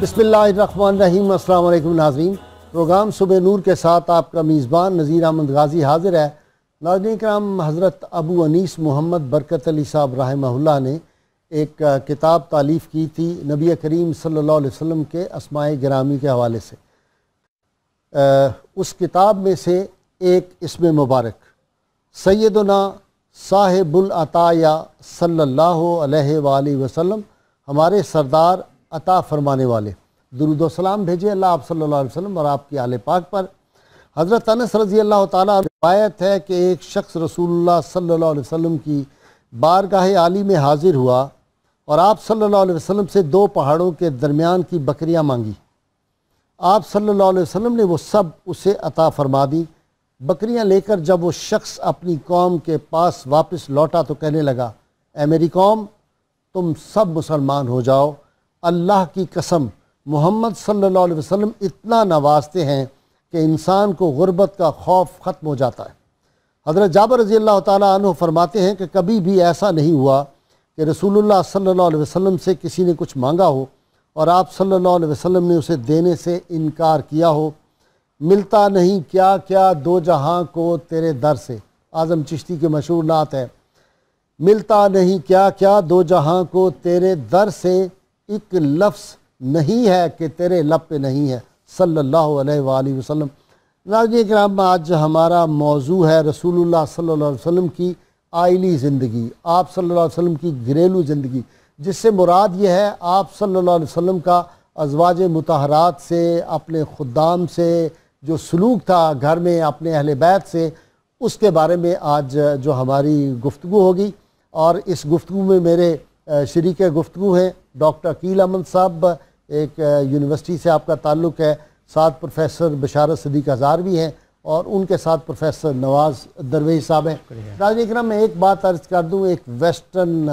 بسم اللہ الرحمن الرحیم السلام علیکم ناظرین پروگرام صبح نور کے ساتھ آپ کا میزبان نذیر احمد غازی حاضر ہے ناظرین کرام حضرت ابو انیس محمد برکت علی صاحب رحمہ اللہ نے ایک کتاب تعلیف کی تھی نبی کریم صلی اللہ علیہ وسلم کے اسماع گرامی کے حوالے سے اس کتاب میں سے ایک اسم مبارک سیدنا صاحب العطایا صلی اللہ علیہ وآلہ وسلم ہمارے سردار عطا فرمانے والے درود و سلام بھیجے اللہ آپ صلی اللہ علیہ وسلم اور آپ کی آل پاک پر حضرت انس رضی اللہ تعالیٰ روایت ہے کہ ایک شخص رسول اللہ صلی اللہ علیہ وسلم کی بارگاہ عالی میں حاضر ہوا اور آپ صلی اللہ علیہ وسلم سے دو پہاڑوں کے درمیان کی بکریاں مانگی آپ صلی اللہ علیہ وسلم نے وہ سب اسے عطا فرما دی بکریاں لے کر جب وہ شخص اپنی قوم کے پاس واپس لوٹا تو کہنے لگا اے میری قوم تم سب مسلمان ہو جاؤ اللہ کی قسم محمد صلی اللہ علیہ وسلم اتنا نوازتے ہیں کہ انسان کو غربت کا خوف ختم ہو جاتا ہے حضرت جابر رضی اللہ تعالیٰ عنہ فرماتے ہیں کہ کبھی بھی ایسا نہیں ہوا کہ رسول اللہ صلی اللہ علیہ وسلم سے کسی نے کچھ مانگا ہو اور آپ صلی اللہ علیہ وسلم نے اسے دینے سے انکار کیا ہو ملتا نہیں کیا کیا دو جہاں کو تیرے در سے اعظم چشتی کے مشہور نعت ہے ملتا نہیں کیا کیا دو جہاں کو تیرے در سے ایک لفظ نہیں ہے کہ تیرے لب پہ نہیں ہے صلی اللہ علیہ وآلہ وسلم ناظرین اکرام آج ہمارا موضوع ہے رسول اللہ صلی اللہ علیہ وسلم کی آئلی زندگی آپ صلی اللہ علیہ وسلم کی گھریلو زندگی جس سے مراد یہ ہے آپ صلی اللہ علیہ وسلم کا ازواج متحرات سے اپنے خدام سے جو سلوک تھا گھر میں اپنے اہل بیت سے اس کے بارے میں آج جو ہماری گفتگو ہوگی اور اس گفتگو میں میرے شریک گفتگو ہیں ڈاکٹر عقیل امن صاحب ایک یونیورسٹی سے آپ کا تعلق ہے ساتھ پروفیسر بشارت صدیق ہزار بھی ہیں اور ان کے ساتھ پروفیسر نواز دروی صاحب ہیں ناظرین اکرام میں ایک بات عرض کر دوں ایک ویسٹرن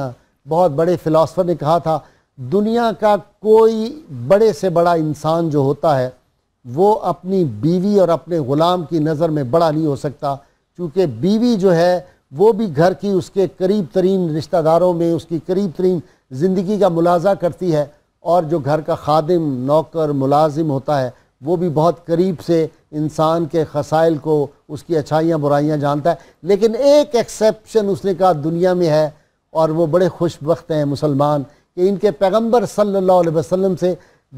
بہت بڑے فلاسفر نے کہا تھا دنیا کا کوئی بڑے سے بڑا انسان جو ہوتا ہے وہ اپنی بیوی اور اپنے غلام کی نظر میں بڑا نہیں ہو سکتا چونکہ بیوی جو ہے وہ بھی گھر کی اس کے قریب ترین رشتہ داروں میں اس کی قریب ترین زندگی کا ملازہ کرتی ہے اور جو گھر کا خادم نوکر ملازم ہوتا ہے وہ بھی بہت قریب سے انسان کے خسائل کو اس کی اچھائیاں برائیاں جانتا ہے لیکن ایک ایکسیپشن اس نے کہا دنیا میں ہے اور وہ بڑے خوش بخت ہیں مسلمان کہ ان کے پیغمبر صلی اللہ علیہ وسلم سے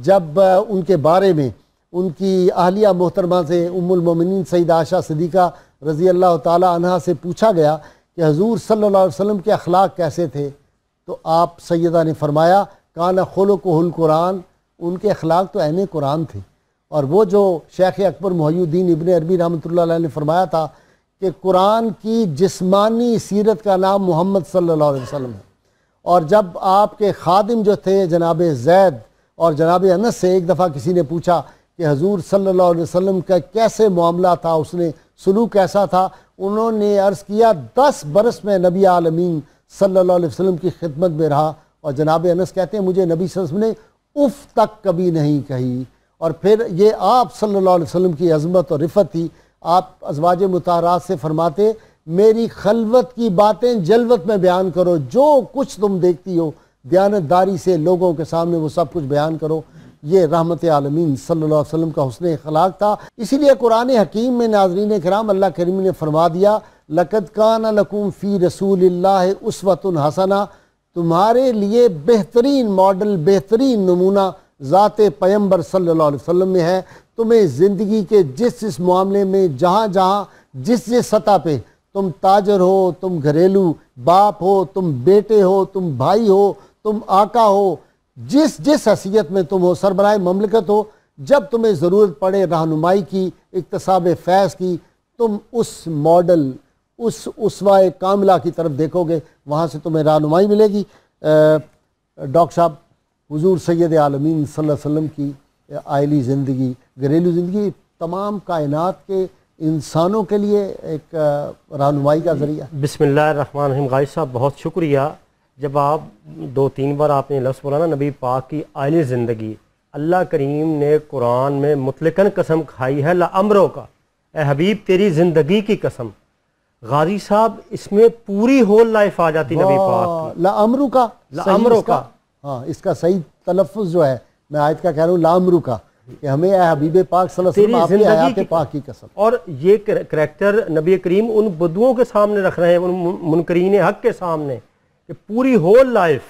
جب ان کے بارے میں ان کی اہلیہ محترمہ سے ام المومنین سعید آشا صدیقہ رضی اللہ تعالی عنہ سے پوچھا گیا کہ حضور صلی اللہ علیہ وسلم کے اخلاق کیسے تھے تو آپ سیدہ نے فرمایا کان خل و حلقرآن ان کے اخلاق تو این قرآن تھے اور وہ جو شیخ اکبر محی الدین ابن عربی رحمۃ اللہ علیہ نے فرمایا تھا کہ قرآن کی جسمانی سیرت کا نام محمد صلی اللہ علیہ وسلم ہے اور جب آپ کے خادم جو تھے جناب زید اور جناب انس سے ایک دفعہ کسی نے پوچھا کہ حضور صلی اللہ علیہ وسلم کا کیسے معاملہ تھا اس نے سلوک کیسا تھا انہوں نے عرض کیا دس برس میں نبی عالمین صلی اللہ علیہ وسلم کی خدمت میں رہا اور جناب انس کہتے ہیں مجھے نبی صلی اللہ علیہ وسلم نے اف تک کبھی نہیں کہی اور پھر یہ آپ صلی اللہ علیہ وسلم کی عظمت اور رفت تھی آپ ازواج متحرات سے فرماتے میری خلوت کی باتیں جلوت میں بیان کرو جو کچھ تم دیکھتی ہو دیانت داری سے لوگوں کے سامنے وہ سب کچھ بیان کرو یہ رحمت عالمین صلی اللہ علیہ وسلم کا حسن اخلاق تھا اسی لیے قرآن حکیم میں ناظرین کرام اللہ کریم نے فرما دیا لقد كَانَ لَكُمْ فی رسول اللَّهِ اُسْوَةٌ حَسَنَا الحسنہ تمہارے لیے بہترین ماڈل بہترین نمونہ ذات پیمبر صلی اللہ علیہ وسلم میں ہے تمہیں زندگی کے جس جس معاملے میں جہاں جہاں جس جس سطح پہ تم تاجر ہو تم گھریلو باپ ہو تم بیٹے ہو تم بھائی ہو تم آقا ہو جس جس حیثیت میں تم ہو سربراہ مملکت ہو جب تمہیں ضرورت پڑے رہنمائی کی اقتصاب فیض کی تم اس ماڈل اس اسوہ کاملہ کی طرف دیکھو گے وہاں سے تمہیں رہنمائی ملے گی ڈاکٹر صاحب حضور سید عالمین صلی اللہ علیہ وسلم کی آئلی زندگی گھریلو زندگی تمام کائنات کے انسانوں کے لیے ایک رہنمائی کا ذریعہ بسم اللہ الرحمن الرحیم غائی صاحب بہت شکریہ جب آپ دو تین بار آپ نے لفظ بولا نا نبی پاک کی آئلی زندگی اللہ کریم نے قرآن میں مطلقاً قسم کھائی ہے لامروں کا اے حبیب تیری زندگی کی قسم غازی صاحب اس میں پوری ہول لائف آ جاتی نبی پاک کی امرو کا لامرو کا ہاں اس کا صحیح تلفظ جو ہے میں آیت کا کہہ رہا ہوں لامرو کا کہ ہمیں اے حبیب پاک کی قسم اور یہ کریکٹر نبی کریم ان بدوؤں کے سامنے رکھ رہے ہیں ان منکرین حق کے سامنے کہ پوری ہول لائف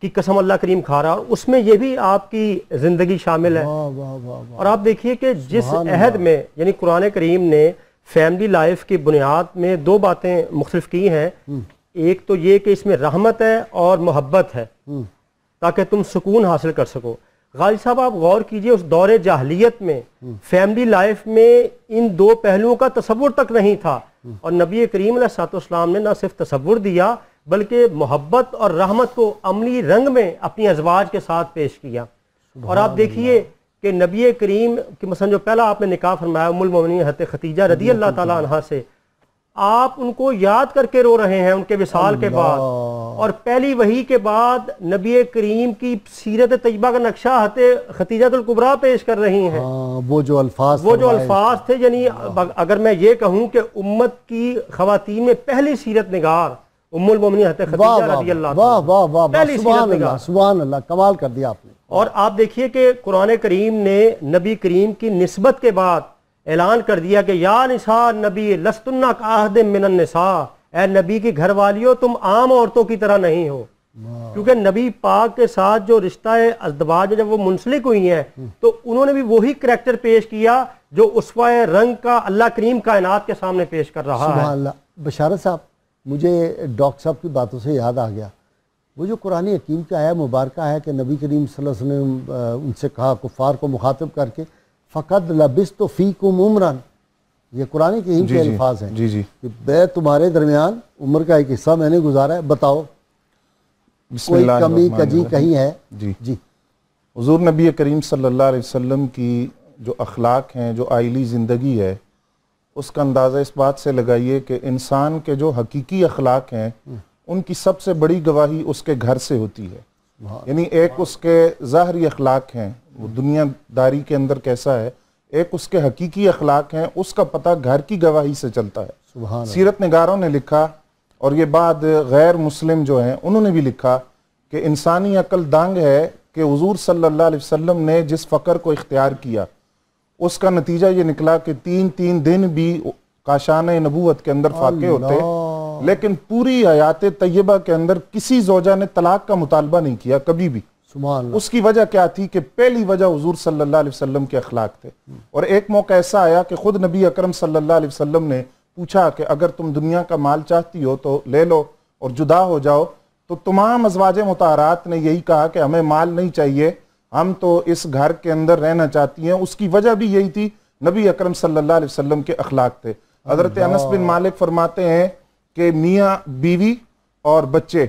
کی قسم اللہ کریم کھا رہا اور اس میں یہ بھی آپ کی زندگی شامل ہے اور آپ دیکھیے کہ جس عہد میں یعنی قرآن کریم نے فیملی لائف کی بنیاد میں دو باتیں مختلف کی ہیں ایک تو یہ کہ اس میں رحمت ہے اور محبت ہے تاکہ تم سکون حاصل کر سکو غالب صاحب آپ غور کیجئے اس دور جاہلیت میں فیملی لائف میں ان دو پہلوؤں کا تصور تک نہیں تھا اور نبی کریم علیہ السلام نے نہ صرف تصور دیا بلکہ محبت اور رحمت کو عملی رنگ میں اپنی ازواج کے ساتھ پیش کیا اور آپ دیکھیے کہ نبی کریم کہ مثلا جو پہلا آپ نے نکاح فرمایا ام ختیجہ جی، رضی اللہ تعالیٰ عنہ سے آپ ان کو یاد کر کے رو رہے ہیں ان کے وصال کے بعد اور پہلی وحی کے بعد نبی کریم کی سیرت طیبہ کا نقشہ حت ختیجہ تلقبرہ پیش کر رہی ہیں ہاں، وہ جو الفاظ وہ جو الفاظ تھے یعنی اگر میں یہ کہوں کہ امت کی خواتین میں پہلی سیرت نگار ام المومنی حضرت خدیجہ رضی اللہ واہ واہ واہ واہ سبحان اللہ سبحان اللہ کمال کر دیا آپ نے اور آپ دیکھئے کہ قرآن کریم نے نبی کریم کی نسبت کے بعد اعلان کر دیا کہ یا نساء نبی لستنہ کا آہد من النساء اے نبی کی گھر والیوں تم عام عورتوں کی طرح نہیں ہو کیونکہ نبی پاک کے ساتھ جو رشتہ ازدواج جب وہ منسلک ہوئی ہیں تو انہوں نے بھی وہی کریکٹر پیش کیا جو اسوہ رنگ کا اللہ کریم کائنات کے سامنے پیش کر رہا ہے سبحان اللہ بشارت صاحب مجھے ڈاکٹر صاحب کی باتوں سے یاد آ گیا وہ جو قرآن حکیم کا ہے مبارکہ ہے کہ نبی کریم صلی اللہ علیہ وسلم ان سے کہا کفار کو مخاطب کر کے فقط تو فی کم عمران یہ قرآن کریم جی، کے جی، الفاظ ہیں جی جی تمہارے درمیان عمر کا ایک حصہ میں نے گزارا ہے بتاؤ کمی کجی کہیں ہے جی جی حضور نبی کریم صلی اللہ علیہ وسلم کی جو اخلاق ہیں جو آئلی زندگی ہے اس کا اندازہ اس بات سے لگائیے کہ انسان کے جو حقیقی اخلاق ہیں ان کی سب سے بڑی گواہی اس کے گھر سے ہوتی ہے یعنی ایک اس کے ظاہری اخلاق ہیں وہ دنیا داری کے اندر کیسا ہے ایک اس کے حقیقی اخلاق ہیں اس کا پتہ گھر کی گواہی سے چلتا ہے سیرت نگاروں نے لکھا اور یہ بات غیر مسلم جو ہیں انہوں نے بھی لکھا کہ انسانی عقل دانگ ہے کہ حضور صلی اللہ علیہ وسلم نے جس فقر کو اختیار کیا اس کا نتیجہ یہ نکلا کہ تین تین دن بھی کاشان نبوت کے اندر فاقے ہوتے لیکن پوری آیات طیبہ کے اندر کسی زوجہ نے طلاق کا مطالبہ نہیں کیا کبھی بھی اس کی وجہ کیا تھی کہ پہلی وجہ حضور صلی اللہ علیہ وسلم کے اخلاق تھے اور ایک موقع ایسا آیا کہ خود نبی اکرم صلی اللہ علیہ وسلم نے پوچھا کہ اگر تم دنیا کا مال چاہتی ہو تو لے لو اور جدا ہو جاؤ تو تمام ازواج متعارات نے یہی کہا کہ ہمیں مال نہیں چاہیے ہم تو اس گھر کے اندر رہنا چاہتی ہیں اس کی وجہ بھی یہی تھی نبی اکرم صلی اللہ علیہ وسلم کے اخلاق تھے حضرت انس بن مالک فرماتے ہیں کہ میاں بیوی اور بچے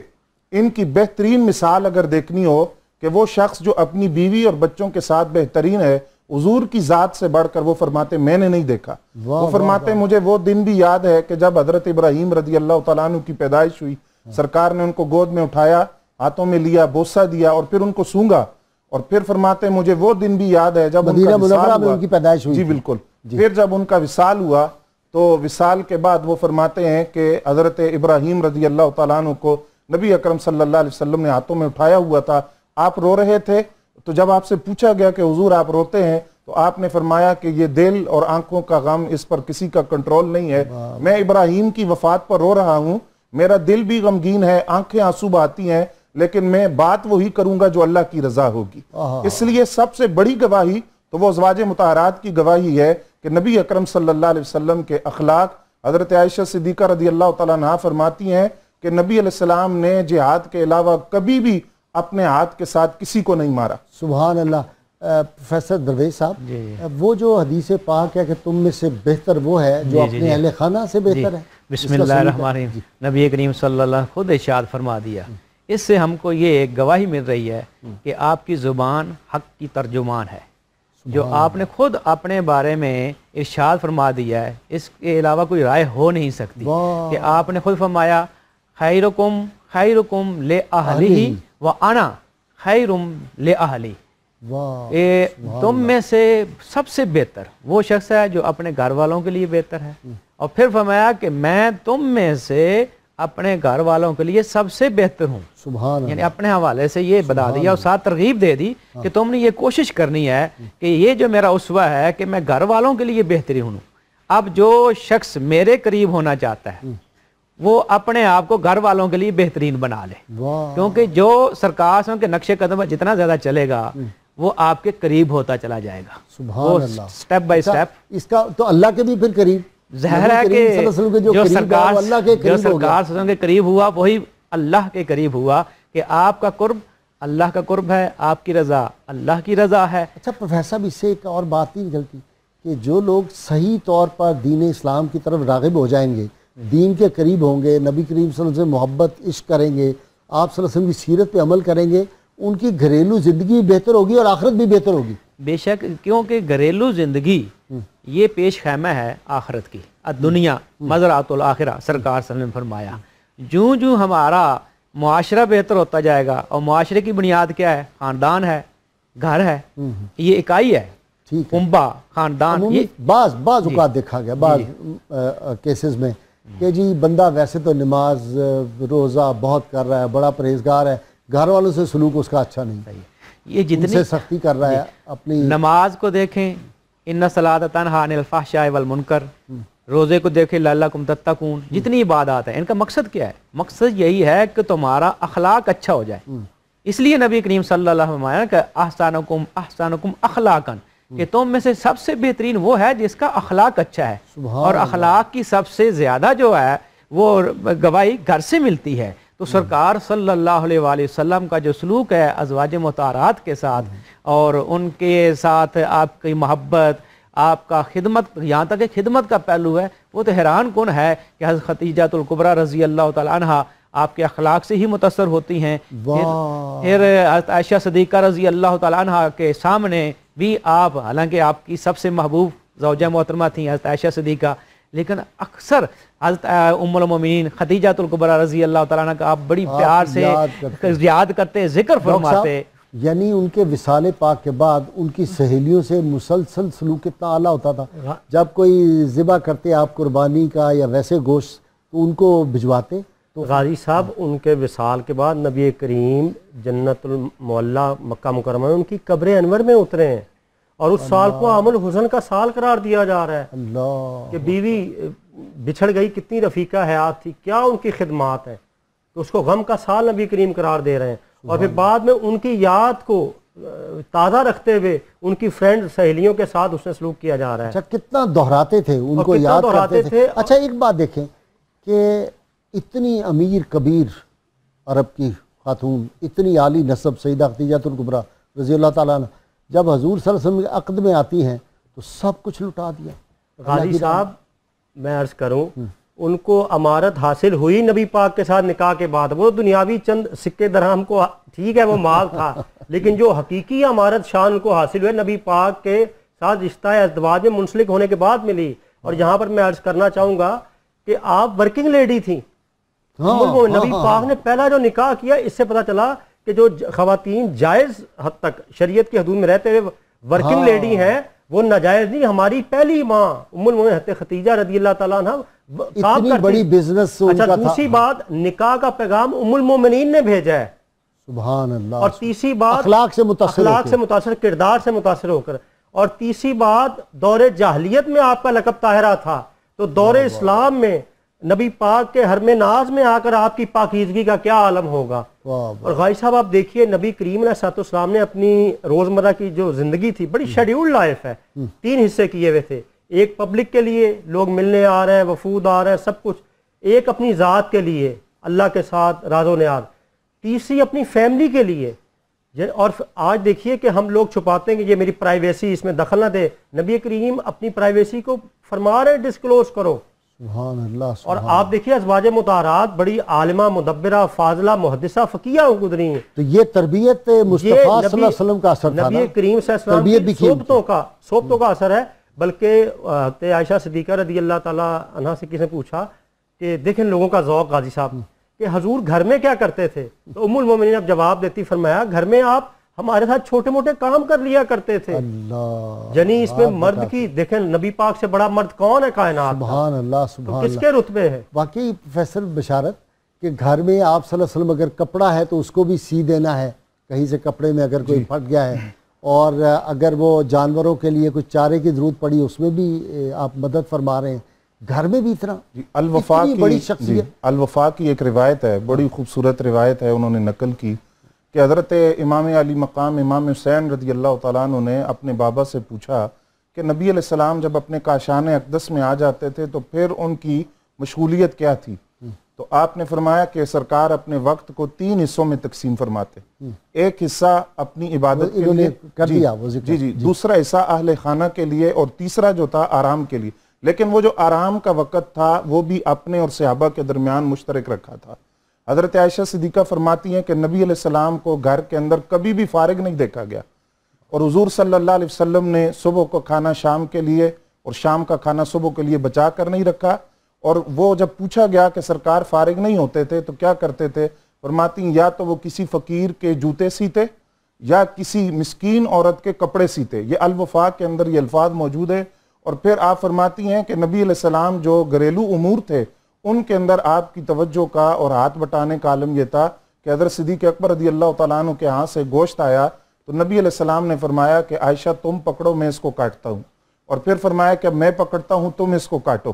ان کی بہترین مثال اگر دیکھنی ہو کہ وہ شخص جو اپنی بیوی اور بچوں کے ساتھ بہترین ہے حضور کی ذات سے بڑھ کر وہ فرماتے میں نے نہیں دیکھا وہ فرماتے مجھے وہ دن بھی یاد ہے کہ جب حضرت ابراہیم رضی اللہ تعالیٰ عنہ کی پیدائش ہوئی ہاں۔ سرکار نے ان کو گود میں اٹھایا ہاتھوں میں لیا بوسہ دیا اور پھر ان کو سونگا اور پھر فرماتے ہیں مجھے وہ دن بھی یاد ہے جب کی پیدائش جی بالکل جی۔ پھر جب ان کا وصال ہوا تو وصال کے بعد وہ فرماتے ہیں کہ حضرت ابراہیم رضی اللہ تعالیٰ عنہ کو نبی اکرم صلی اللہ علیہ وسلم نے ہاتھوں میں اٹھایا ہوا تھا آپ رو رہے تھے تو جب آپ سے پوچھا گیا کہ حضور آپ روتے ہیں تو آپ نے فرمایا کہ یہ دل اور آنکھوں کا غم اس پر کسی کا کنٹرول نہیں ہے میں ابراہیم کی وفات پر رو رہا ہوں میرا دل بھی غمگین ہے آنکھیں آنسو باتی ہیں لیکن میں بات وہی کروں گا جو اللہ کی رضا ہوگی اس لیے سب سے بڑی گواہی تو وہ ازواج متحرات کی گواہی ہے کہ نبی اکرم صلی اللہ علیہ وسلم کے اخلاق حضرت عائشہ صدیقہ رضی اللہ تعالیٰ نہا فرماتی ہیں کہ نبی علیہ السلام نے جہاد کے علاوہ کبھی بھی اپنے ہاتھ کے ساتھ کسی کو نہیں مارا سبحان اللہ پروفیسر درویز صاحب جی، جی۔ وہ جو حدیث پاک ہے کہ تم میں سے بہتر وہ ہے جو جی، اپنے اہل خانہ سے بہتر ہے بسم اللہ الرحمن الرحیم نبی کریم صلی اللہ خود اشارت فرما دیا اس سے ہم کو یہ ایک گواہی مل رہی ہے کہ آپ کی زبان حق کی ترجمان ہے جو آپ نے خود اپنے بارے میں ارشاد فرما دیا ہے اس کے علاوہ کوئی رائے ہو نہیں سکتی کہ آپ نے خود فرمایا خیر خیر لے اہلی و انا خیر تم میں سے سب سے بہتر وہ شخص ہے جو اپنے گھر والوں کے لیے بہتر ہے اور پھر فرمایا کہ میں تم میں سے اپنے گھر والوں کے لیے سب سے بہتر ہوں سبحان یعنی اپنے حوالے سے یہ بتا دیا اور ساتھ ترغیب دے دی ہاں۔ کہ تم نے یہ کوشش کرنی ہے کہ یہ جو میرا اسوا ہے کہ میں گھر والوں کے لیے بہتری ہوں اب جو شخص میرے قریب ہونا چاہتا ہے وہ اپنے آپ کو گھر والوں کے لیے بہترین بنا لے کیونکہ جو سرکار سے کے نقشے قدم جتنا زیادہ چلے گا وہ آپ کے قریب ہوتا چلا جائے گا سبحان اللہ سٹیپ سٹیپ بائی اس کا تو اللہ کے بھی پھر قریب جو اللہ جو سرکار کے قریب ہوا وہی اللہ کے قریب ہوا کہ آپ کا قرب اللہ کا قرب ہے آپ کی رضا اللہ کی رضا ہے اچھا پروفیسر سے ایک اور بات نہیں نکلتی کہ جو لوگ صحیح طور پر دین اسلام کی طرف راغب ہو جائیں گے دین کے قریب ہوں گے نبی کریم صلی اللہ علیہ وسلم محبت عشق کریں گے آپ صلی اللہ علیہ وسلم کی سیرت پہ عمل کریں گے ان کی گھریلو زندگی بہتر ہوگی اور آخرت بھی بہتر ہوگی بے شک کیونکہ گھریلو زندگی یہ پیش خیمہ ہے آخرت کی دنیا مزرات الآخرہ سرکار صلی اللہ علیہ وسلم فرمایا جوں جوں ہمارا معاشرہ بہتر ہوتا جائے گا اور معاشرے کی بنیاد کیا ہے خاندان ہے گھر ہے یہ اکائی ہے کنبا خاندان بعض بعض جی۔ اوقات دیکھا گیا بعض کیسز جی۔ میں کہ جی بندہ ویسے تو نماز روزہ بہت کر رہا ہے بڑا پرہیزگار ہے گھر والوں سے سلوک اس کا اچھا نہیں یہ جتنی سختی کر رہا ہے اپنی نماز کو دیکھیں ان تنہا انحان والمنکر روزے کو دیکھیں جتنی عبادات ہیں ان کا مقصد کیا ہے مقصد یہی ہے کہ تمہارا اخلاق اچھا ہو جائے اس لیے نبی کریم صلی اللہ علیہ وسلم عمستان کم احسانکم کم کہ تم میں سے سب سے بہترین وہ ہے جس کا اخلاق اچھا ہے اور اخلاق کی سب سے زیادہ جو ہے وہ گواہی گھر سے ملتی ہے تو سرکار صلی اللہ علیہ وآلہ وسلم کا جو سلوک ہے ازواج متعارات کے ساتھ اور ان کے ساتھ آپ کی محبت آپ کا خدمت یہاں تک کہ خدمت کا پہلو ہے وہ تو حیران کن ہے کہ حضرت ختیجہ تلکبرہ القبرہ رضی اللہ تعالیٰ عنہ آپ کے اخلاق سے ہی متاثر ہوتی ہیں پھر حضرت عائشہ صدیقہ رضی اللہ تعالیٰ عنہ کے سامنے بھی آپ حالانکہ آپ کی سب سے محبوب زوجہ محترمہ تھیں حضرت عائشہ صدیقہ لیکن اکثر حضرت ام المومنین خدیجہ رضی اللہ تعالیٰ عنہ کا آپ بڑی پیار سے کرتے ذکر فرماتے یعنی ان کے وسال پاک کے بعد ان کی سہیلیوں سے مسلسل سلوک اتنا اعلیٰ ہوتا تھا ہاں۔ جب کوئی ذبح کرتے آپ قربانی کا یا ویسے گوشت تو ان کو بھجواتے تو غازی صاحب ان کے وسال کے بعد نبی کریم جنت المولہ مکہ مکرمہ ان کی قبر انور میں اترے ہیں اور اس سال کو عام الحسن کا سال قرار دیا جا رہا ہے اللہ کہ بیوی بچھڑ گئی کتنی رفیقہ حیات تھی کیا ان کی خدمات ہیں تو اس کو غم کا سال نبی کریم قرار دے رہے ہیں اور پھر بعد میں ان کی یاد کو تازہ رکھتے ہوئے ان کی فرینڈ سہیلیوں کے ساتھ اس نے سلوک کیا جا رہا ہے اچھا، کتنا دہراتے تھے ان کو یاد کرتے تھے اچھا ایک بات دیکھیں کہ اتنی امیر کبیر عرب کی خاتون اتنی عالی نصب سیدہ ختیجہ تلکبرہ رضی اللہ تعالیٰ عنہ جب حضور صلی اللہ علیہ وسلم کے عقد میں آتی ہیں تو سب کچھ لٹا دیا غازی صاحب میں عرض کروں ان کو امارت حاصل ہوئی نبی پاک کے ساتھ نکاح کے بعد وہ دنیاوی چند سکے درہم کو ٹھیک ہے وہ مال تھا لیکن جو حقیقی امارت شان کو حاصل ہوئے نبی پاک کے ساتھ رشتہ ازدواج میں منسلک ہونے کے بعد ملی اور یہاں پر میں عرض کرنا چاہوں گا کہ آپ ورکنگ لیڈی تھیں ہاں۔ نبی ہاں۔ پاک نے پہلا جو نکاح کیا اس سے پتا چلا کہ جو خواتین جائز حد تک شریعت کے حدود میں رہتے ہوئے ورکنگ لیڈی ہاں۔ ہیں وہ ناجائز نہیں ہماری پہلی ماں ام المومن حضرت ختیجہ رضی اللہ تعالیٰ عنہ اتنی بڑی بزنس سے ان اچھا، کا تھا اچھا دوسری بات نکاح کا پیغام ام المومنین نے بھیجا ہے سبحان اللہ اور تیسری بات اخلاق سے متاثر اخلاق سے متاثر کردار سے متاثر ہو کر اور تیسری بات دور جاہلیت میں آپ کا لقب طاہرہ تھا تو دور اسلام میں نبی پاک کے حرم ناز میں آ کر آپ کی پاکیزگی کا کیا عالم ہوگا اور غائی صاحب آپ دیکھیے نبی کریم سات السلام نے اپنی روز مرہ کی جو زندگی تھی بڑی شیڈیول لائف ہے تین حصے کیے ہوئے تھے ایک پبلک کے لیے لوگ ملنے آ رہے ہیں وفود آ رہے ہیں سب کچھ ایک اپنی ذات کے لیے اللہ کے ساتھ راز و نیاز تیسری اپنی فیملی کے لیے اور آج دیکھیے کہ ہم لوگ چھپاتے ہیں کہ یہ میری پرائیویسی اس میں دخل نہ دے نبی کریم اپنی پرائیویسی کو فرما رہے ڈسکلوز کرو سبحان اللہ سبحان اور آپ دیکھیے ازواج متحرات بڑی عالمہ مدبرہ فاضلہ محدثہ فقیہ گزری ہیں تو یہ تربیت مصطفیٰ صلی اللہ علیہ وسلم کا اثر تھا نبی کریم صلی اللہ علیہ وسلم کی صحبتوں کا صحبتوں کا اثر ہے بلکہ حضرت عائشہ صدیقہ رضی اللہ تعالیٰ عنہ سے کس نے پوچھا کہ دیکھیں لوگوں کا ذوق غازی صاحب کہ حضور گھر میں کیا کرتے تھے تو ام المومنین اب جواب دیتی فرمایا گھر میں آپ ہمارے ساتھ چھوٹے موٹے کام کر لیا کرتے تھے یعنی اس میں مرد کی دیکھیں نبی پاک سے بڑا مرد کون ہے کائنات سبحان اللہ کس کے رتبے واقعی بشارت کہ گھر میں آپ صلی اللہ علیہ وسلم اگر کپڑا ہے تو اس کو بھی سی دینا ہے کہیں سے کپڑے میں اگر کوئی جی۔ پھٹ گیا ہے اور اگر وہ جانوروں کے لیے کچھ چارے کی ضرورت پڑی اس میں بھی آپ مدد فرما رہے ہیں گھر میں بھی اتنا جی، کی بڑی شخصیت جی، الوفا کی ایک روایت ہے بڑی خوبصورت روایت ہے انہوں نے نقل کی کہ حضرت امام علی مقام امام حسین رضی اللہ تعالیٰ عنہ نے اپنے بابا سے پوچھا کہ نبی علیہ السلام جب اپنے کاشان اقدس میں آ جاتے تھے تو پھر ان کی مشغولیت کیا تھی تو آپ نے فرمایا کہ سرکار اپنے وقت کو تین حصوں میں تقسیم فرماتے ایک حصہ اپنی عبادت کے لیے کر جی، دیا جی،, جی جی دوسرا حصہ اہل خانہ کے لیے اور تیسرا جو تھا آرام کے لیے لیکن وہ جو آرام کا وقت تھا وہ بھی اپنے اور صحابہ کے درمیان مشترک رکھا تھا حضرت عائشہ صدیقہ فرماتی ہیں کہ نبی علیہ السلام کو گھر کے اندر کبھی بھی فارغ نہیں دیکھا گیا اور حضور صلی اللہ علیہ وسلم نے صبح کو کھانا شام کے لیے اور شام کا کھانا صبح کے لیے بچا کر نہیں رکھا اور وہ جب پوچھا گیا کہ سرکار فارغ نہیں ہوتے تھے تو کیا کرتے تھے فرماتی ہیں یا تو وہ کسی فقیر کے جوتے سیتے یا کسی مسکین عورت کے کپڑے سیتے یہ الوفا کے اندر یہ الفاظ موجود ہے اور پھر آپ فرماتی ہیں کہ نبی علیہ السلام جو گھریلو امور تھے ان کے اندر آپ کی توجہ کا اور ہاتھ بٹانے کا عالم یہ تھا کہ حضرت صدیق اکبر رضی اللہ تعالیٰ عنہ کے ہاں سے گوشت آیا تو نبی علیہ السلام نے فرمایا کہ عائشہ تم پکڑو میں اس کو کاٹتا ہوں اور پھر فرمایا کہ میں پکڑتا ہوں تم اس کو کاٹو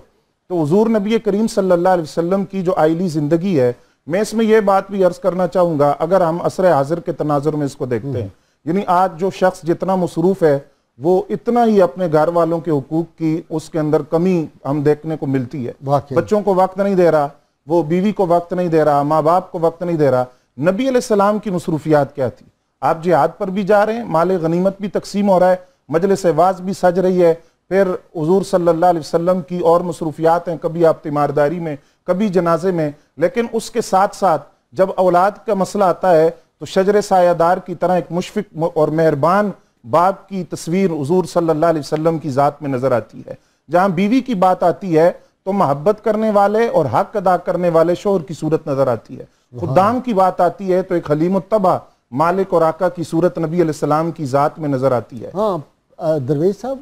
تو حضور نبی کریم صلی اللہ علیہ وسلم کی جو آئلی زندگی ہے میں اس میں یہ بات بھی عرض کرنا چاہوں گا اگر ہم اثر حاضر کے تناظر میں اس کو دیکھتے ہیں یعنی آج جو شخص جتنا مصروف ہے وہ اتنا ہی اپنے گھر والوں کے حقوق کی اس کے اندر کمی ہم دیکھنے کو ملتی ہے بچوں کو وقت نہیں دے رہا وہ بیوی کو وقت نہیں دے رہا ماں باپ کو وقت نہیں دے رہا نبی علیہ السلام کی مصروفیات کیا تھی آپ جہاد پر بھی جا رہے ہیں مال غنیمت بھی تقسیم ہو رہا ہے مجلس عواز بھی سج رہی ہے پھر حضور صلی اللہ علیہ وسلم کی اور مصروفیات ہیں کبھی آپ تیمارداری میں کبھی جنازے میں لیکن اس کے ساتھ ساتھ جب اولاد کا مسئلہ آتا ہے تو شجر سایہ دار کی طرح ایک مشفق اور مہربان باپ کی کی تصویر حضور صلی اللہ علیہ وسلم ذات میں نظر آتی ہے جہاں بیوی کی بات آتی ہے تو محبت کرنے والے اور حق ادا کرنے والے شوہر کی صورت نظر آتی ہے خدام کی بات آتی ہے تو ایک حلیم التبہ مالک اور آقا کی صورت نبی علیہ السلام کی ذات میں نظر آتی ہے ہاں، درویز صاحب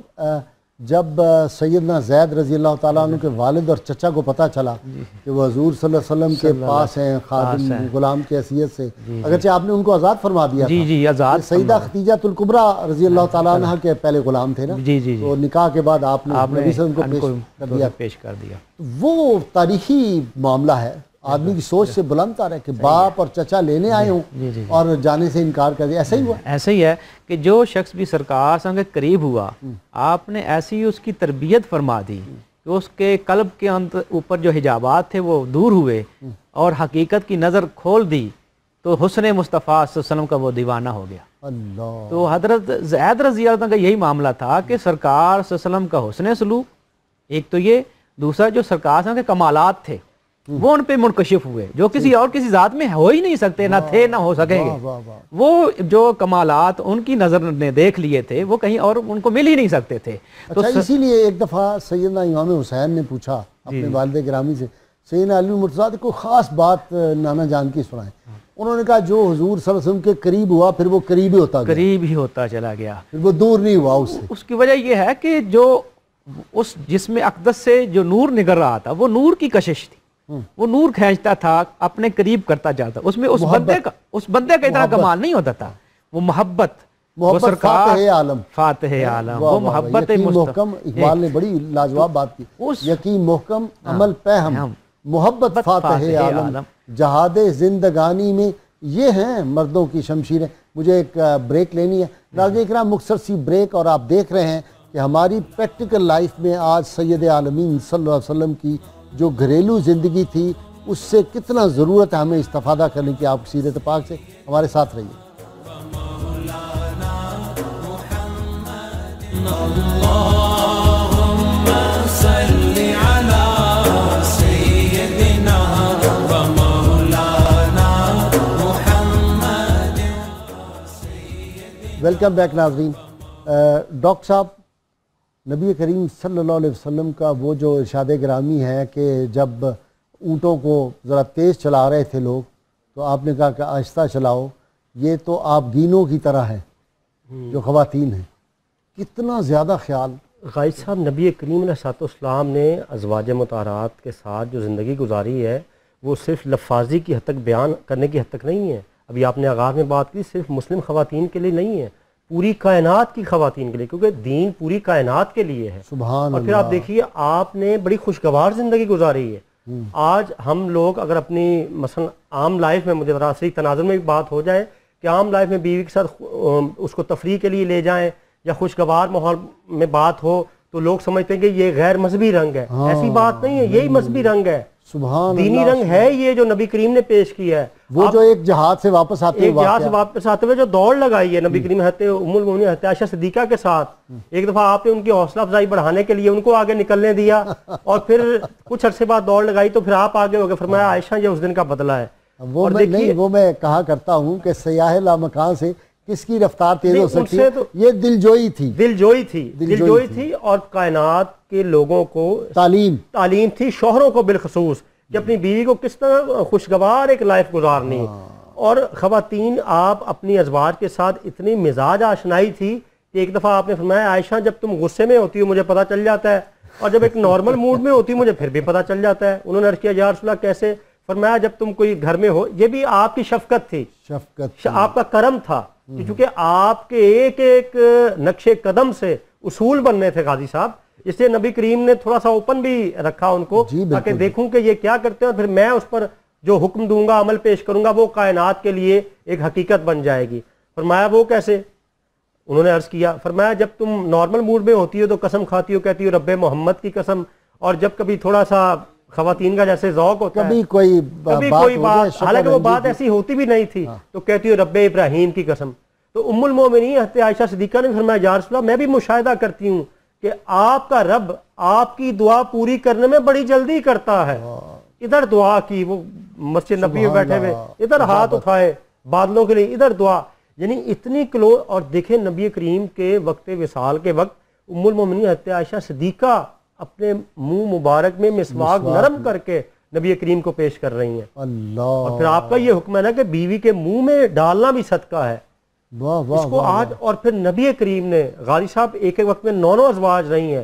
جب سیدنا زید رضی اللہ تعالیٰ عنہ کے والد اور چچا کو پتہ چلا کہ وہ حضور صلی اللہ علیہ وسلم کے پاس ہیں خادم غلام کی حیثیت سے جی، جی۔ اگرچہ آپ نے ان کو آزاد فرما دیا جی، سیدہ ختیجہ تلکبرہ رضی اللہ تعالیٰ عنہ کے پہلے غلام تھے نا جی نکاح کے بعد آپ نے نبی صلی اللہ علیہ وسلم کو پیش کر دیا وہ تاریخی معاملہ ہے آدمی کی سوچ سے بلند آ رہے کہ باپ اور چچا لینے آئے ہوں جی، جی، جی۔ اور جانے سے انکار کر دیا ایسا ہی ہوا ہے کہ جو شخص بھی سرکار قریب ہوا آپ نے ایسی اس کی تربیت فرما دی کہ اس کے قلب کے اوپر جو حجابات تھے وہ دور ہوئے اور حقیقت کی نظر کھول دی تو حسن مصطفیٰ صلی اللہ علیہ وسلم کا وہ دیوانہ ہو گیا تو حضرت زید رضی اللہ کا یہی معاملہ تھا کہ سرکار صلی اللہ علیہ وسلم کا حسن سلوک ایک تو یہ دوسرا جو سرکار صلی اللہ علیہ وسلم کے کمالات تھے وہ ان پہ منکشف ہوئے جو کسی اور کسی ذات میں ہو ہی نہیں سکتے نہ تھے نہ ہو سکیں گے وہ جو کمالات ان کی نظر نے دیکھ لیے تھے وہ کہیں اور ان کو مل ہی نہیں سکتے تھے اچھا، اسی لیے ایک دفعہ سیدنا امام حسین نے پوچھا جی، اپنے جی۔ والد گرامی سے سیدنا علی مرتضیٰ کو خاص بات نانا جان کی سنائیں انہوں نے کہا جو حضور صلی اللہ علیہ وسلم کے قریب ہوا پھر وہ قریب ہی ہوتا گیا قریب ہی ہوتا چلا گیا پھر وہ دور نہیں ہوا اس سے اس کی وجہ یہ ہے کہ جو اس جسم اقدس سے جو نور نگر رہا تھا وہ نور کی کشش تھی وہ نور کھینچتا تھا اپنے قریب کرتا جاتا اس اس اس میں بندے بندے کا کا اتنا کمال نہیں ہوتا تھا وہ محبت محبت محبت نے بڑی لاجواب بات کی یقین محکم ہاں، عمل ہاں، ہاں۔ محبت فاتح عالم جہاد زندگانی میں یہ ہیں مردوں کی شمشیریں مجھے ایک بریک لینی ہے اکرام مختصر سی بریک اور آپ دیکھ رہے ہیں کہ ہماری پریکٹیکل لائف میں آج سید عالمین صلی اللہ علیہ وسلم کی جو گھریلو زندگی تھی اس سے کتنا ضرورت ہے ہمیں استفادہ کرنے کی آپ سیرت پاک سے ہمارے ساتھ رہیے ویلکم بیک ناظرین ڈاکٹر صاحب نبی کریم صلی اللہ علیہ وسلم کا وہ جو ارشاد گرامی ہے کہ جب اونٹوں کو ذرا تیز چلا رہے تھے لوگ تو آپ نے کہا کہ آہستہ چلاؤ یہ تو آپ گینوں کی طرح ہے جو خواتین ہیں کتنا زیادہ خیال غائد صاحب نبی کریم السّط اسلام نے ازواج متعارات کے ساتھ جو زندگی گزاری ہے وہ صرف لفاظی کی حد تک بیان کرنے کی حد تک نہیں ہے ابھی آپ نے آغاز میں بات کی صرف مسلم خواتین کے لیے نہیں ہے پوری کائنات کی خواتین کے لیے کیونکہ دین پوری کائنات کے لیے ہے سبحان اور پھر آپ دیکھیے آپ نے بڑی خوشگوار زندگی گزاری ہے آج ہم لوگ اگر اپنی مثلا عام لائف میں مجھے تناظر میں بھی بات ہو جائے کہ عام لائف میں بیوی کے ساتھ اس کو تفریح کے لیے لے جائیں یا خوشگوار ماحول میں بات ہو تو لوگ سمجھتے ہیں کہ یہ غیر مذہبی رنگ ہے ہاں۔ ایسی بات نہیں ہے یہی مذہبی رنگ ہے سبحان دینی اللہ رنگ ہے یہ جو نبی کریم نے پیش کیا ہے وہ جو ایک جہاد سے واپس آتے ایک جہاد سے واپس آتے ہوئے جو دوڑ لگائی ہے نبی جی۔ کریم حتی ام المومنین حتی عائشہ صدیقہ کے ساتھ ایک دفعہ آپ نے ان کی حوصلہ افزائی بڑھانے کے لیے ان کو آگے نکلنے دیا اور پھر کچھ عرصے بعد دوڑ لگائی تو پھر آپ آگے ہو گئے فرمایا عائشہ یہ اس دن کا بدلہ ہے وہ میں کہا کرتا ہوں کہ سیاہ لامکان سے اس کی رفتار تیز ہو سکتی ہے یہ دل جوئی تھی دل جوئی تھی دل جوئی تھی اور کائنات کے لوگوں کو تعلیم تعلیم تھی شوہروں کو بالخصوص کہ اپنی ہاں۔ بیوی کو کس طرح خوشگوار ایک لائف گزارنی ہاں۔ اور خواتین آپ اپنی ازواج کے ساتھ اتنی مزاج آشنائی تھی کہ ایک دفعہ آپ نے فرمایا عائشہ جب تم غصے میں ہوتی ہو مجھے پتہ چل جاتا ہے اور جب ایک نارمل موڈ میں ہوتی مجھے پھر بھی پتہ چل جاتا ہے انہوں نے عرض کیا یا رسول اللہ کیسے فرمایا جب تم کوئی گھر میں ہو یہ بھی آپ کی شفقت تھی شفقت آپ کا کرم تھا کہ چونکہ آپ کے ایک ایک نقشے قدم سے اصول بننے تھے غازی صاحب اس لیے نبی کریم نے تھوڑا سا اوپن بھی رکھا ان کو جی، تاکہ جی۔ دیکھوں کہ یہ کیا کرتے ہیں پھر میں اس پر جو حکم دوں گا عمل پیش کروں گا وہ کائنات کے لیے ایک حقیقت بن جائے گی فرمایا وہ کیسے انہوں نے عرض کیا فرمایا جب تم نارمل موڈ میں ہوتی ہو تو قسم کھاتی ہو کہتی ہو رب محمد کی قسم اور جب کبھی تھوڑا سا خواتین کا جیسے ذوق ہوتا ہے کبھی کوئی بات حالانکہ وہ جی، بات جی۔ ایسی ہوتی بھی نہیں تھی ہاں۔ تو کہتی رب ابراہیم کی قسم تو ام حضرت عائشہ صدیقہ نے فرمایا یا رسول اللہ میں بھی مشاہدہ کرتی ہوں کہ آپ آپ کا رب کی دعا پوری کرنے میں بڑی جلدی کرتا ہے ہاں۔ ادھر دعا کی وہ مسجد نبی میں بیٹھے ہوئے ادھر ہاتھ اٹھائے بادلوں کے لیے ادھر دعا یعنی اتنی کلو اور دیکھیں نبی کریم کے وقت وصال کے وقت ام المومنین حضرت عائشہ صدیقہ اپنے منہ مبارک میں مسواک نرم کر کے نبی کریم کو پیش کر رہی ہیں اللہ اور پھر آپ کا یہ حکم ہے نا کہ بیوی کے منہ میں ڈالنا بھی صدقہ ہے واہ واہ اس کو آج اور پھر نبی کریم نے غالی صاحب ایک ایک وقت میں نو نو ازواج رہی ہیں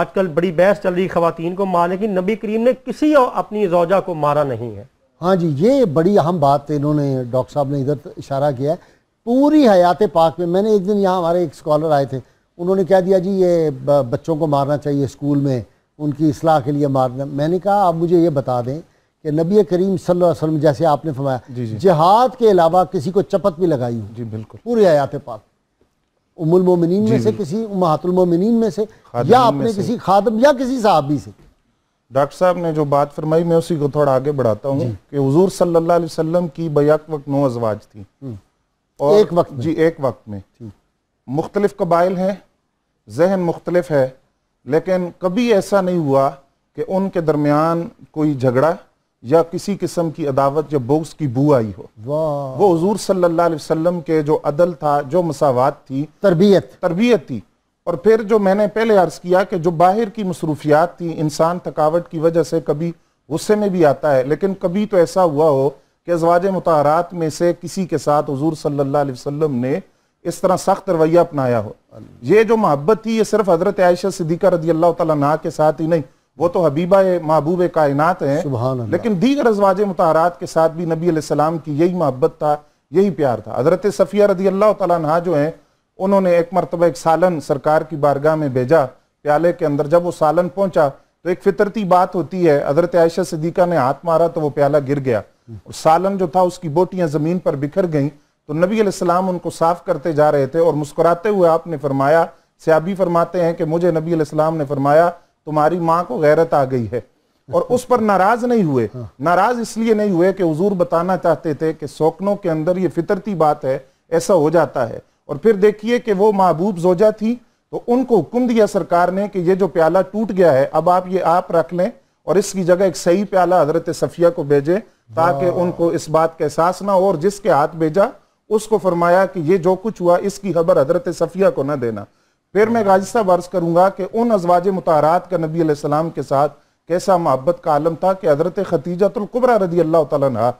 آج کل بڑی بحث چل رہی خواتین کو مارنے کی نبی کریم نے کسی اپنی زوجہ کو مارا نہیں ہے ہاں جی یہ بڑی اہم بات انہوں نے ڈاکٹر صاحب نے ادھر اشارہ کیا ہے پوری حیات پاک میں میں نے ایک دن یہاں ہمارے ایک سکولر آئے تھے انہوں نے کہہ دیا جی یہ بچوں کو مارنا چاہیے اسکول میں ان کی اصلاح کے لیے مارنا میں نے کہا آپ مجھے یہ بتا دیں کہ نبی کریم صلی اللہ علیہ وسلم جیسے آپ نے فرمایا جی، جی۔ جہاد کے علاوہ کسی کو چپت بھی لگائی ہوں جی، بالکل پورے آیات پاک ام المومنین میں سے کسی امہات المومنین میں سے یا اپنے کسی خادم یا کسی صحابی سے ڈاکٹر صاحب نے جو بات فرمائی میں اسی کو تھوڑا آگے بڑھاتا ہوں کہ حضور صلی اللہ علیہ وسلم کی وقت وقت نو ازواج تھی ایک میں مختلف قبائل ہیں ذہن مختلف ہے لیکن کبھی ایسا نہیں ہوا کہ ان کے درمیان کوئی جھگڑا یا کسی قسم کی عداوت یا بغض کی بو آئی ہو وہ حضور صلی اللہ علیہ وسلم کے جو عدل تھا جو مساوات تھی تربیت تربیت تھی اور پھر جو میں نے پہلے عرض کیا کہ جو باہر کی مصروفیات تھی انسان تھکاوٹ کی وجہ سے کبھی غصے میں بھی آتا ہے لیکن کبھی تو ایسا ہوا ہو کہ ازواج متحرات متعارات میں سے کسی کے ساتھ حضور صلی اللہ علیہ وسلم نے اس طرح سخت رویہ اپنایا ہو یہ جو محبت تھی یہ صرف حضرت عائشہ صدیقہ رضی اللہ تعالیٰ کے ساتھ ہی نہیں وہ تو حبیبہ محبوب کائنات ہیں لیکن دیگر ازواج متحرات کے ساتھ بھی نبی علیہ السلام کی یہی محبت تھا یہی پیار تھا حضرت صفیہ رضی اللہ تعالیٰ جو ہیں انہوں نے ایک مرتبہ ایک سالن سرکار کی بارگاہ میں بھیجا پیالے کے اندر جب وہ سالن پہنچا تو ایک فطرتی بات ہوتی ہے حضرت عائشہ صدیقہ نے ہاتھ مارا تو وہ پیالہ گر گیا سالن جو تھا اس کی بوٹیاں زمین پر بکھر گئیں تو نبی علیہ السلام ان کو صاف کرتے جا رہے تھے اور مسکراتے ہوئے آپ نے فرمایا سیابی فرماتے ہیں کہ مجھے نبی علیہ السلام نے فرمایا تمہاری ماں کو غیرت آ گئی ہے اور اس پر ناراض نہیں ہوئے ہاں۔ ناراض اس لیے نہیں ہوئے کہ حضور بتانا چاہتے تھے کہ سوکنوں کے اندر یہ فطرتی بات ہے ایسا ہو جاتا ہے اور پھر دیکھیے کہ وہ محبوب زوجہ تھی تو ان کو حکم دیا سرکار نے کہ یہ جو پیالہ ٹوٹ گیا ہے اب آپ یہ آپ رکھ لیں اور اس کی جگہ ایک صحیح پیالہ حضرت صفیہ کو بھیجے تاکہ ان کو اس بات کا احساس نہ ہو اور جس کے ہاتھ بھیجا اس کو فرمایا کہ یہ جو کچھ ہوا اس کی حبر حضرت صفیہ کو نہ دینا پھر میں صاحب عرض کروں گا کہ ان ازواج متحرات کا نبی علیہ السلام کے ساتھ کیسا محبت کا عالم تھا کہ حضرت ختیجہ تلقبرہ رضی اللہ تعالیٰ عنہ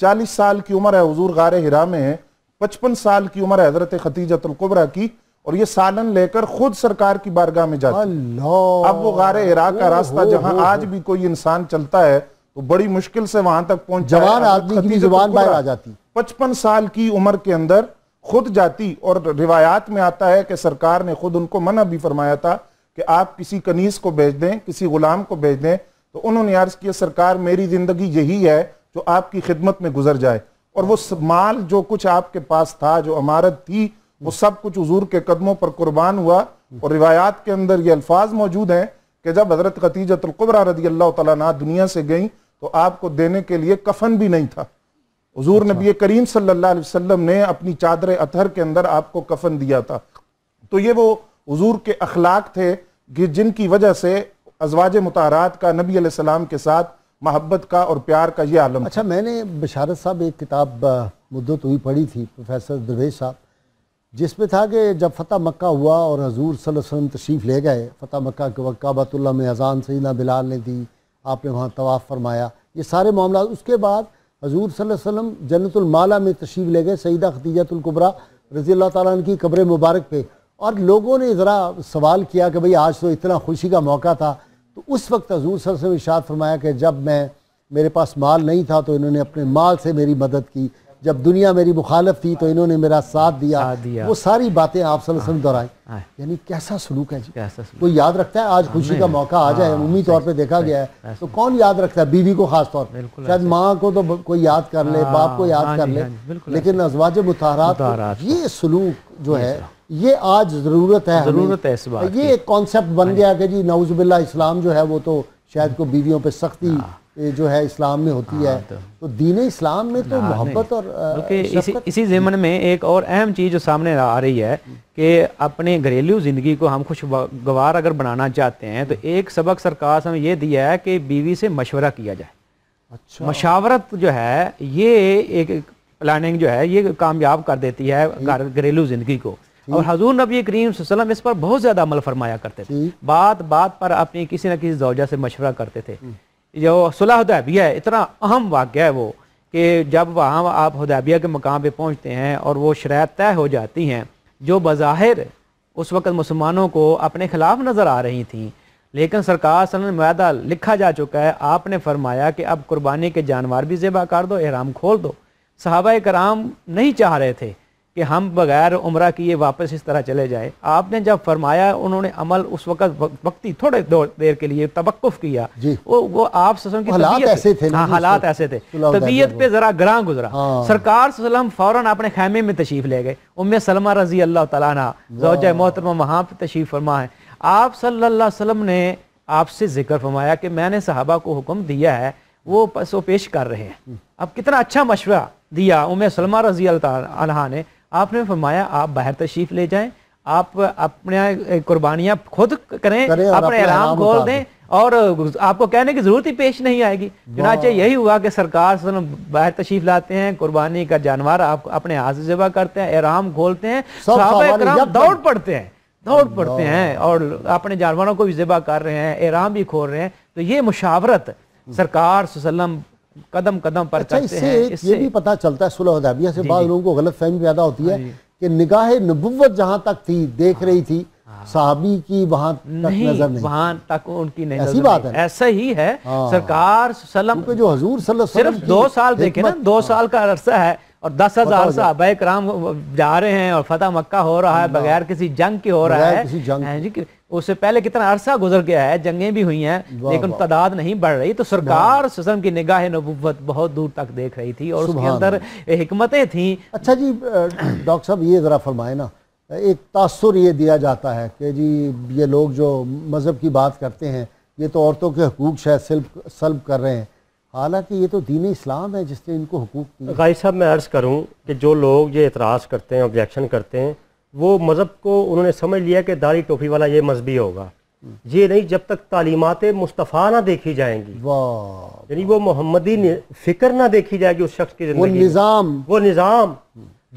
چالیس سال کی عمر ہے حضور غار حرام میں ہیں پچپن سال کی عمر ہے حضرت ختیجہ تلقبرہ کی اور یہ سالن لے کر خود سرکار کی بارگاہ میں جاتی ہے اب وہ غار حرام کا راستہ جہاں آج بھی کوئی انسان چلتا ہے تو بڑی مشکل سے وہاں تک پہنچ جوان آدمی کی زبان باہر آ جاتی پچپن سال کی عمر کے اندر خود جاتی اور روایات میں آتا ہے کہ سرکار نے خود ان کو منع بھی فرمایا تھا کہ آپ کسی کنیز کو بھیج دیں کسی غلام کو بھیج دیں تو انہوں نے عرض کیا سرکار میری زندگی یہی ہے جو آپ کی خدمت میں گزر جائے اور وہ مال جو کچھ آپ کے پاس تھا جو عمارت تھی وہ سب کچھ حضور کے قدموں پر قربان ہوا اور روایات کے اندر یہ الفاظ موجود ہیں کہ جب حضرت قتیجت القبرہ رضی اللہ تعالیٰ نہ دنیا سے گئیں تو آپ کو دینے کے لیے کفن بھی نہیں تھا حضور اچھا۔ نبی کریم صلی اللہ علیہ وسلم نے اپنی چادر اطہر کے اندر آپ کو کفن دیا تھا تو یہ وہ حضور کے اخلاق تھے کہ جن کی وجہ سے ازواج متحرات کا نبی علیہ السلام کے ساتھ محبت کا اور پیار کا یہ عالم اچھا میں نے بشارت صاحب ایک کتاب مدت ہوئی پڑھی تھی پروفیسر درویز صاحب جس میں تھا کہ جب فتح مکہ ہوا اور حضور صلی اللہ علیہ وسلم تشریف لے گئے فتح مکہ کے وقت کعبۃ اللہ میں اذان سیدنا بلال نے دی آپ نے وہاں طواف فرمایا یہ سارے معاملات اس کے بعد حضور صلی اللہ علیہ وسلم جنت المالا میں تشریف لے گئے سعیدہ خدیجۃ القبرہ رضی اللہ تعالیٰ عنہ کی قبر مبارک پہ اور لوگوں نے ذرا سوال کیا کہ بھئی آج تو اتنا خوشی کا موقع تھا تو اس وقت حضور صلی اللہ علیہ وسلم ارشاد فرمایا کہ جب میں میرے پاس مال نہیں تھا تو انہوں نے اپنے مال سے میری مدد کی جب دنیا میری مخالف تھی تو انہوں نے میرا ساتھ دیا وہ ساری باتیں آپ صلی اللہ علیہ وسلم دورائیں یعنی کیسا سلوک ہے جی کوئی یاد رکھتا ہے آج خوشی کا موقع آ جائے عمومی طور پہ دیکھا گیا ہے تو کون یاد رکھتا ہے بیوی کو خاص طور پہ شاید ماں کو تو کوئی یاد کر لے باپ کو یاد ہاں کر جی، لے ہاں جی، لیکن ازواج متحرات یہ سلوک جو ہے یہ آج ضرورت ہے یہ ایک کانسیپٹ بن ہاں جی۔ گیا کہ جی نعوذ باللہ اسلام جو ہے وہ تو شاید کو بیویوں پہ سختی جو ہے اسلام میں ہوتی ہے ہاں، تو دین اسلام میں تو محبت اور اسی زمن میں ایک اور اہم چیز جو سامنے آ رہی ہے کہ اپنے گھریلو زندگی کو ہم خوشگوار اگر بنانا چاہتے ہیں تو ایک سبق سرکار یہ دیا ہے کہ بیوی سے مشورہ کیا جائے اچھا۔ مشاورت جو ہے یہ ایک پلاننگ جو ہے یہ کامیاب کر دیتی ہے گھریلو زندگی کو اور حضور نبی کریم صلی اللہ علیہ وسلم اس پر بہت زیادہ عمل فرمایا کرتے تھے بات بات پر اپنی کسی نہ کسی زوجہ سے مشورہ کرتے تھے جو حدیبیہ ہے اتنا اہم واقعہ ہے وہ کہ جب وہاں آپ حدیبیہ کے مقام پہ پہنچتے ہیں اور وہ شرائط طے ہو جاتی ہیں جو بظاہر اس وقت مسلمانوں کو اپنے خلاف نظر آ رہی تھیں لیکن سرکار صلی اللہ سن معاہدہ لکھا جا چکا ہے آپ نے فرمایا کہ اب قربانی کے جانور بھی ذبح کر دو احرام کھول دو صحابہ اکرام نہیں چاہ رہے تھے کہ ہم بغیر عمرہ کیے واپس اس طرح چلے جائے آپ نے جب فرمایا انہوں نے عمل اس وقت وقتی تھوڑے دیر کے لیے توقف کیا جی۔ وہ آپ کی ہاں، حالات ایسے تھے طبیعت پہ ذرا گراں گزرا ہاں۔ سرکار صلی اللہ علیہ وسلم فوراً اپنے خیمے میں تشریف لے گئے ام سلمہ رضی اللہ تعالیٰ زوجہ محترمہ وہاں پہ تشریف فرما ہے آپ صلی اللہ علیہ وسلم نے آپ سے ذکر فرمایا کہ میں نے صحابہ کو حکم دیا ہے وہ پیش کر رہے ہیں اب کتنا اچھا مشورہ دیا ام سلمہ رضی اللہ تعالیٰ نے آپ نے فرمایا آپ باہر تشریف لے جائیں آپ اپنے قربانیاں خود کریں اپنے احرام کھول دیں اور آپ کو کہنے کی ضرورت ہی پیش نہیں آئے گی چنانچہ یہی ہوا کہ سرکار باہر تشریف لاتے ہیں قربانی کا جانور آپ اپنے ہاتھ سے ذبح کرتے ہیں احرام کھولتے ہیں صحابہ اکرام دوڑ پڑتے ہیں دوڑ پڑتے ہیں اور اپنے جانوروں کو بھی ذبح کر رہے ہیں احرام بھی کھول رہے ہیں تو یہ مشاورت سرکار صلی اللہ علیہ وسلم قدم قدم پر اچھا، کرتے ہیں اس سے یہ بھی پتا چلتا ہے صلح حدیبیہ سے جی، بعض جی۔ لوگوں کو غلط فہمی پیدا ہوتی ہے ہاں، جی۔ کہ نگاہ نبوت جہاں تک تھی دیکھ رہی تھی ہاں۔ صحابی کی وہاں تک نظر نہیں وہاں تک ان کی نہیں ایسی بات ہے ایسا ہی ہے ہاں۔ سرکار سلم جو حضور صلی اللہ علیہ وسلم صرف دو سال دیکھیں نا دو سال کا عرصہ ہے اور دس ہزار صحابہ اکرام جا رہے ہیں اور فتح مکہ ہو رہا ہے بغیر کسی جنگ کی ہو رہا ہے اس سے پہلے کتنا عرصہ گزر گیا ہے جنگیں بھی ہوئی ہیں لیکن تعداد نہیں بڑھ رہی تو سرکار سزم کی نگاہ نبوت بہت دور تک دیکھ رہی تھی اور اس کے اندر حکمتیں تھیں اچھا جی ڈاکٹر صاحب یہ ذرا فرمائے نا ایک تاثر یہ دیا جاتا ہے کہ جی یہ لوگ جو مذہب کی بات کرتے ہیں یہ تو عورتوں کے حقوق شاید سلب کر رہے ہیں حالانکہ یہ تو دین اسلام ہے جس نے ان کو حقوق صاحب میں عرض کروں کہ جو لوگ یہ اعتراض کرتے ہیں آبجیکشن کرتے ہیں وہ مذہب کو انہوں نے سمجھ لیا کہ داری ٹوپی والا یہ مذہبی ہوگا یہ نہیں جب تک تعلیمات مصطفیٰ نہ دیکھی جائیں گی یعنی وہ محمدی فکر نہ دیکھی جائے گی اس شخص کی زندگی وہ نظام وہ نظام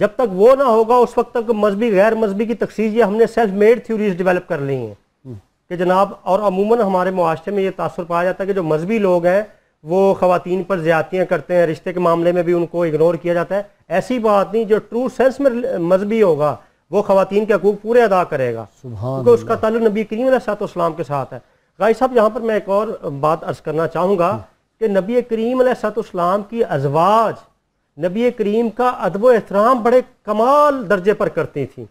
جب تک وہ نہ ہوگا اس وقت تک مذہبی غیر مذہبی کی تقسیج یہ ہم نے سیلف میڈ تھیوریز ڈیولپ کر لی ہیں کہ جناب اور عموماً ہمارے معاشرے میں یہ تاثر پایا جاتا ہے کہ جو مذہبی لوگ ہیں وہ خواتین پر زیادتیاں کرتے ہیں رشتے کے معاملے میں بھی ان کو اگنور کیا جاتا ہے ایسی بات نہیں جو ٹرو سینس میں مذہبی ہوگا وہ خواتین کے حقوق پورے ادا کرے گا کیونکہ اس کا تعلق نبی کریم علیہ صاحب اسلام کے ساتھ ہے غائی صاحب یہاں پر میں ایک اور بات عرض کرنا چاہوں گا کہ نبی کریم علیہ السّت اسلام کی ازواج نبی کریم کا ادب و احترام بڑے کمال درجے پر کرتی تھیں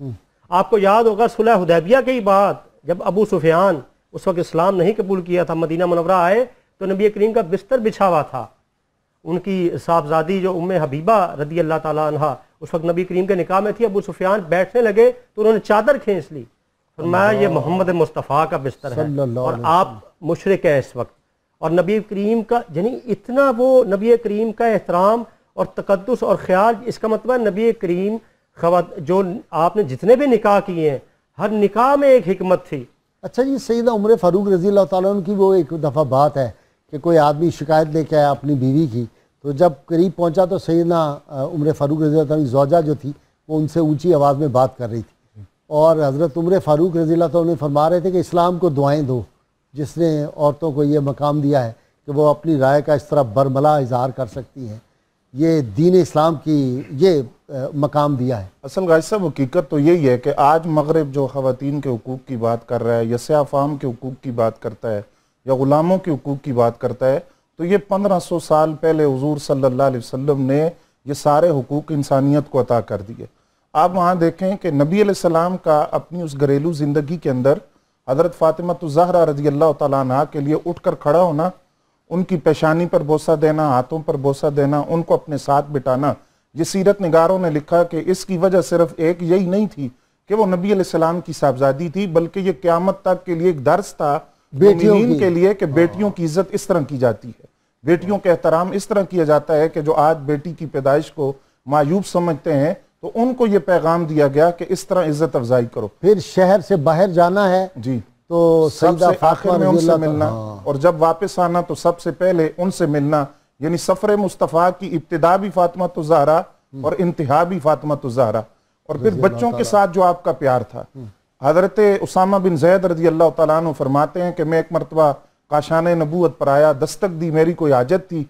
آپ کو یاد ہوگا حدیبیہ کے ہی بات جب ابو سفیان اس وقت اسلام نہیں قبول کیا تھا مدینہ منورہ آئے تو نبی کریم کا بستر بچھاوا تھا ان کی صاحبزادی جو ام حبیبہ رضی اللہ تعالیٰ عنہ اس وقت نبی کریم کے نکاح میں تھی ابو سفیان بیٹھنے لگے تو انہوں نے چادر کھینچ لی فرمایا یہ محمد مصطفیٰ کا بستر ہے اور آپ مشرق ہے اس وقت اور نبی کریم کا یعنی اتنا وہ نبی کریم کا احترام اور تقدس اور خیال اس کا مطلب نبی کریم خوات جو آپ نے جتنے بھی نکاح کیے ہیں ہر نکاح میں ایک حکمت تھی اچھا جی سیدہ عمر فاروق رضی اللہ تعالیٰ ان کی وہ ایک دفعہ بات ہے کہ کوئی آدمی شکایت لے کے آیا اپنی بیوی کی تو جب قریب پہنچا تو سیدنا عمر فاروق رضی اللہ علیہ زوجہ جو تھی وہ ان سے اونچی آواز میں بات کر رہی تھی اور حضرت عمر فاروق رضی اللہ عنہ فرما رہے تھے کہ اسلام کو دعائیں دو جس نے عورتوں کو یہ مقام دیا ہے کہ وہ اپنی رائے کا اس طرح برملا اظہار کر سکتی ہیں یہ دین اسلام کی یہ مقام دیا ہے اصل صاحب حقیقت تو یہی ہے کہ آج مغرب جو خواتین کے حقوق کی بات کر رہا ہے یا سیاہ فام کے حقوق کی بات کرتا ہے یا غلاموں کے حقوق کی بات کرتا ہے تو یہ پندرہ سو سال پہلے حضور صلی اللہ علیہ وسلم نے یہ سارے حقوق انسانیت کو عطا کر دیے آپ وہاں دیکھیں کہ نبی علیہ السلام کا اپنی اس گھریلو زندگی کے اندر حضرت فاطمہ زہرہ رضی اللہ تعالیٰ عنہ کے لیے اٹھ کر کھڑا ہونا ان کی پیشانی پر بوسہ دینا ہاتھوں پر بوسہ دینا ان کو اپنے ساتھ بٹانا یہ سیرت نگاروں نے لکھا کہ اس کی وجہ صرف ایک یہی نہیں تھی کہ وہ نبی علیہ السلام کی صاحبزادی تھی بلکہ یہ قیامت تک کے لیے ایک درس تھا بیٹیوں کے لیے کہ بیٹیوں کی عزت اس طرح کی جاتی ہے بیٹیوں کے احترام اس طرح کیا جاتا ہے کہ جو آج بیٹی کی پیدائش کو معیوب سمجھتے ہیں تو ان کو یہ پیغام دیا گیا کہ اس طرح عزت افزائی کرو پھر شہر سے باہر جانا ہے جی تو سب سے آخر میں ان سے ملنا ہاں۔ اور جب واپس آنا تو سب سے پہلے ان سے ملنا یعنی سفر مصطفیٰ کی ابتدا بھی فاطمہ تو زہرا اور انتہا بھی فاطمہ تو زہرا اور پھر بچوں کے ساتھ جو آپ کا پیار تھا حضرت اسامہ بن زید رضی اللہ تعالیٰ عنہ فرماتے ہیں کہ میں ایک مرتبہ نبوت پر آیا دستک دی میری کوئی آجت تھی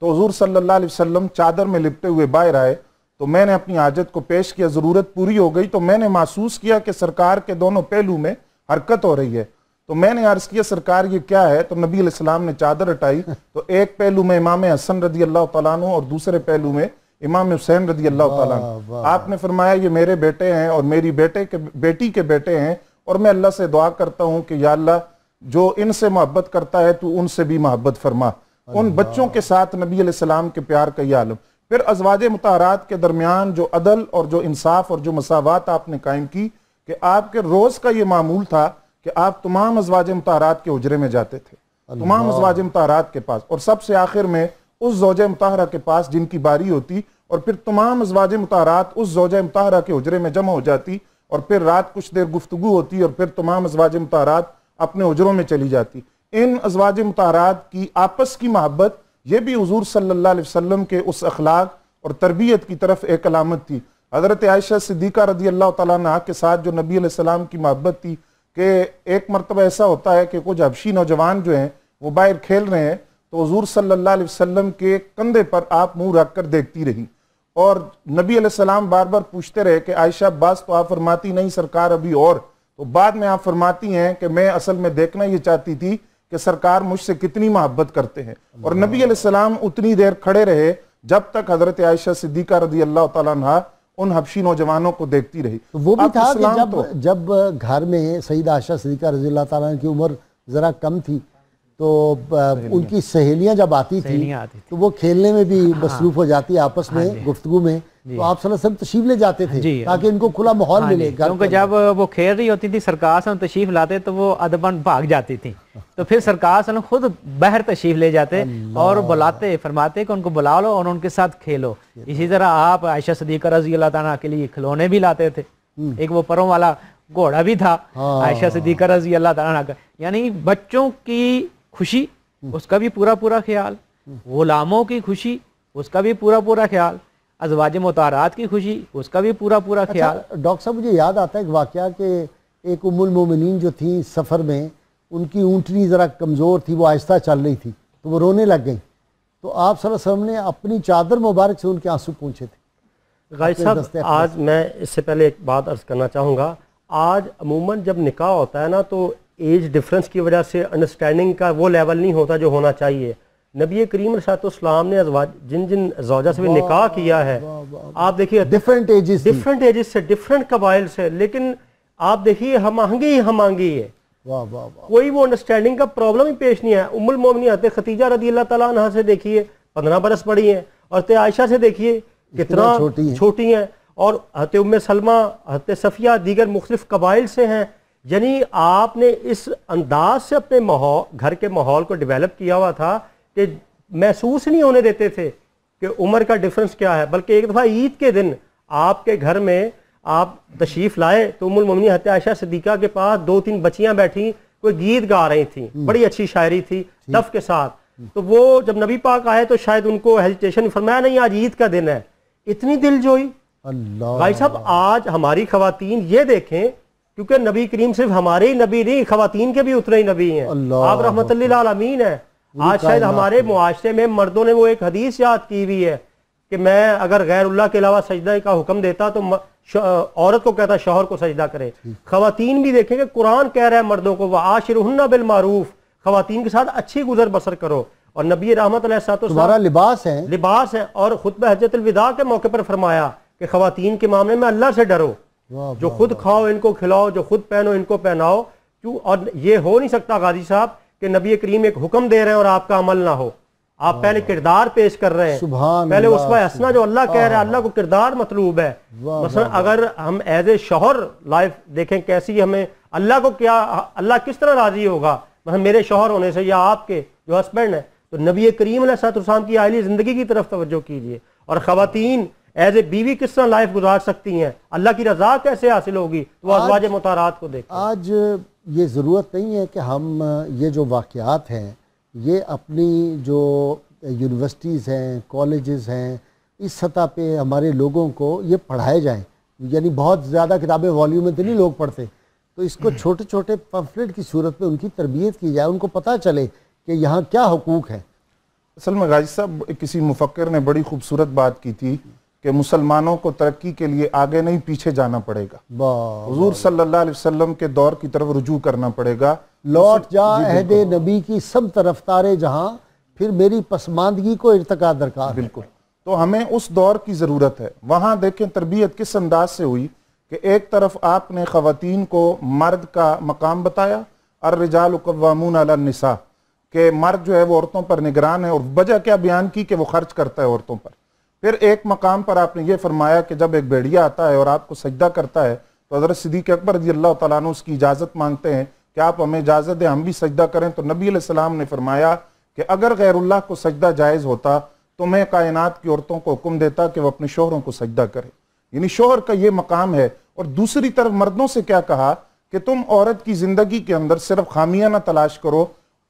تو حضور صلی اللہ علیہ وسلم چادر میں لپٹے ہوئے باہر آئے تو میں نے اپنی آجت کو پیش کیا ضرورت پوری ہو گئی تو میں نے محسوس کیا کہ سرکار کے دونوں پہلو میں حرکت ہو رہی ہے تو میں نے عرض کیا سرکار یہ کیا ہے تو نبی علیہ السلام نے چادر ہٹائی تو ایک پہلو میں امام حسن رضی اللہ تعالیٰ عنہ اور دوسرے پہلو میں امام حسین رضی اللہ تعالیٰ عنہ آپ نے فرمایا یہ میرے بیٹے ہیں اور میری بیٹے کے بیٹی کے بیٹے ہیں اور میں اللہ سے دعا کرتا ہوں کہ یا اللہ جو ان سے محبت کرتا ہے تو ان سے بھی محبت فرما ان بچوں کے ساتھ نبی علیہ السلام کے پیار کا یہ عالم پھر ازواج متعارات کے درمیان جو عدل اور جو انصاف اور جو مساوات آپ نے قائم کی کہ آپ کے روز کا یہ معمول تھا کہ آپ تمام ازواج متحرات کے حجرے میں جاتے تھے تمام ازواج متحرات کے پاس اور سب سے آخر میں اس زوجہ متحرہ کے پاس جن کی باری ہوتی اور پھر تمام ازواج متعارات اس زوجہ متحرہ کے حجرے میں جمع ہو جاتی اور پھر رات کچھ دیر گفتگو ہوتی اور پھر تمام ازواج متحرات اپنے اجروں میں چلی جاتی ان ازواج متحرات کی آپس کی محبت یہ بھی حضور صلی اللہ علیہ وسلم کے اس اخلاق اور تربیت کی طرف ایک علامت تھی حضرت عائشہ صدیقہ رضی اللہ تعالیٰ عنہ کے ساتھ جو نبی علیہ السلام کی محبت تھی کہ ایک مرتبہ ایسا ہوتا ہے کہ کچھ حبشی نوجوان جو ہیں وہ باہر کھیل رہے ہیں تو حضور صلی اللہ علیہ وسلم کے کندھے پر آپ منہ رکھ کر دیکھتی رہی اور نبی علیہ السلام بار بار پوچھتے رہے کہ عائشہ بعض تو آپ فرماتی نہیں سرکار ابھی اور تو بعد میں آپ فرماتی ہیں کہ میں اصل میں دیکھنا یہ چاہتی تھی کہ سرکار مجھ سے کتنی محبت کرتے ہیں اور نبی علیہ السلام اتنی دیر کھڑے رہے جب تک حضرت عائشہ صدیقہ رضی اللہ تعالیٰ عنہ ان حبشی نوجوانوں کو دیکھتی رہی وہ بھی تھا کہ جب گھر میں سعید عائشہ صدیقہ رضی اللہ تعالیٰ عنہ کی عمر ذرا کم تھی تو ان کی سہیلیاں جب آتی تھی تو وہ کھیلنے میں بھی ہاں۔ مصروف ہو جاتی آپس میں ہاں جی۔ گفتگو میں جی۔ تو آپ صلی اللہ علیہ وسلم تشریف لے جاتے تھے جی۔ تاکہ ان کو کھلا ماحول ہاں ملے جی۔ گا کیونکہ جب وہ کھیل رہی ہوتی تھی سرکار صلی وسلم تشریف لاتے تو وہ ادبن بھاگ جاتی تھی تو پھر سرکار صلی وسلم خود بہر تشریف لے جاتے اور بلاتے فرماتے کہ ان کو بلا لو اور ان کے ساتھ کھیلو اسی طرح آپ عائشہ صدیقہ رضی اللہ تعالیٰ کے لیے کھلونے بھی لاتے تھے ایک وہ پروں والا گھوڑا بھی تھا ہاں۔ عائشہ صدیقہ رضی اللہ تعالیٰ کا یعنی بچوں کی خوشی اس کا بھی پورا پورا خیال غلاموں کی خوشی اس کا بھی پورا پورا خیال ازواج متعارات کی خوشی اس کا بھی پورا پورا اچھا، خیال ڈاکٹر صاحب مجھے یاد آتا ہے ایک واقعہ کہ ایک ام المومنین جو تھیں سفر میں ان کی اونٹنی ذرا کمزور تھی وہ آہستہ چل رہی تھی تو وہ رونے لگ گئیں تو آپ صلی اللہ علیہ وسلم نے اپنی چادر مبارک سے ان کے آنسو پہنچے تھے صاحب آج میں اس سے پہلے ایک بات عرض کرنا چاہوں گا آج عموماً جب نکاح ہوتا ہے نا تو ایج ڈیفرنس کی وجہ سے انڈرسٹینڈنگ کا وہ لیول نہیں ہوتا جو ہونا چاہیے نبی کریم رسعت اسلام نے جن جن زوجہ سے بھی نکاح کیا ہے آپ دیکھیے آپ دیکھیے ہم آہنگی ہی ہم ہے کوئی وہ انڈرسٹینڈنگ کا پرابلم ہی پیش نہیں ہے ام ختیجہ رضی اللہ تعالیٰ عنہ سے پندرہ برس پڑی ہیں اور عائشہ سے دیکھیے کتنا چھوٹی ہیں اور حت ام سلمہ حت صفیہ دیگر مختلف قبائل سے ہیں یعنی آپ نے اس انداز سے اپنے ماحول گھر کے ماحول کو ڈیولپ کیا ہوا تھا کہ محسوس نہیں ہونے دیتے تھے کہ عمر کا ڈفرنس کیا ہے بلکہ ایک دفعہ عید کے دن آپ کے گھر میں آپ تشریف لائے تو ام عائشہ صدیقہ کے پاس دو تین بچیاں بیٹھی کوئی گیت گا رہی تھیں بڑی اچھی شاعری تھی دف جی۔ کے ساتھ تو وہ جب نبی پاک آئے تو شاید ان کو فرمایا نہیں آج عید کا دن ہے اتنی دل جوئی بھائی صاحب آج ہماری خواتین یہ دیکھیں کیونکہ نبی کریم صرف ہمارے ہی نبی نہیں خواتین کے بھی اتنے ہی نبی ہیں آپ رحمت اللہ ہیں آج شاید ہمارے معاشرے میں مردوں نے وہ ایک حدیث یاد کی ہوئی ہے کہ میں اگر غیر اللہ کے علاوہ سجدہ کا حکم دیتا تو عورت کو کہتا شوہر کو سجدہ کرے جی۔ خواتین بھی دیکھیں کہ قرآن کہہ رہا ہے مردوں کو وہ آشرہ بالمعروف خواتین کے ساتھ اچھی گزر بسر کرو اور نبی رحمت علیہ السلام تمہارا لباس ہے لباس ہے اور خطبہ حجت الوداع کے موقع پر فرمایا کہ خواتین کے معاملے میں اللہ سے ڈرو جو خود کھاؤ ان کو کھلاؤ جو خود پہنو ان کو پہناؤ کیوں اور یہ ہو نہیں سکتا غازی صاحب کہ نبی کریم ایک حکم دے رہے ہیں اور آپ کا عمل نہ ہو آپ پہلے کردار پیش کر رہے ہیں پہلے اس جو اللہ کہہ اللہ کو کردار مطلوب ہے مثلا اگر ہم ایز لائف دیکھیں کیسی ہمیں اللہ اللہ کو کیا کس طرح راضی ہوگا مثلا میرے شوہر ہونے سے یا آپ کے جو ہسبینڈ ہیں تو نبی کریم صاحب السلام کی آئلی زندگی کی طرف توجہ کیجیے اور خواتین ایز اے بیوی کس طرح لائف گزار سکتی ہیں اللہ کی رضا کیسے حاصل ہوگی تو متعارات کو دیکھ آج یہ ضرورت نہیں ہے کہ ہم یہ جو واقعات ہیں یہ اپنی جو یونیورسٹیز ہیں کالجز ہیں اس سطح پہ ہمارے لوگوں کو یہ پڑھائے جائیں یعنی بہت زیادہ کتابیں والیوم میں تو نہیں لوگ پڑھتے تو اس کو چھوٹے چھوٹے پمفلٹ کی صورت میں ان کی تربیت کی جائے ان کو پتہ چلے کہ یہاں کیا حقوق ہے اصل میں غازی صاحب کسی مفکر نے بڑی خوبصورت بات کی تھی کہ مسلمانوں کو ترقی کے لیے آگے نہیں پیچھے جانا پڑے گا حضور صلی اللہ علیہ وسلم کے دور کی طرف رجوع کرنا پڑے گا لوٹ جا اہد جی، نبی کی سب طرف تارے جہاں پھر میری پسماندگی کو ارتقا درکار بالکل تو ہمیں اس دور کی ضرورت ہے وہاں دیکھیں تربیت کس انداز سے ہوئی کہ ایک طرف آپ نے خواتین کو مرد کا مقام بتایا ارجال النساء کہ مرد جو ہے وہ عورتوں پر نگران ہے اور وجہ کیا بیان کی کہ وہ خرچ کرتا ہے عورتوں پر پھر ایک مقام پر آپ نے یہ فرمایا کہ جب ایک بیڑیا آتا ہے اور آپ کو سجدہ کرتا ہے تو حضرت صدیق اکبر رضی اللہ تعالیٰ عنہ اس کی اجازت مانگتے ہیں کہ آپ ہمیں اجازت دیں ہم بھی سجدہ کریں تو نبی علیہ السلام نے فرمایا کہ اگر غیر اللہ کو سجدہ جائز ہوتا تو میں کائنات کی عورتوں کو حکم دیتا کہ وہ اپنے شوہروں کو سجدہ کرے یعنی شوہر کا یہ مقام ہے اور دوسری طرف مردوں سے کیا کہا کہ تم عورت کی زندگی کے اندر صرف خامیاں نہ تلاش کرو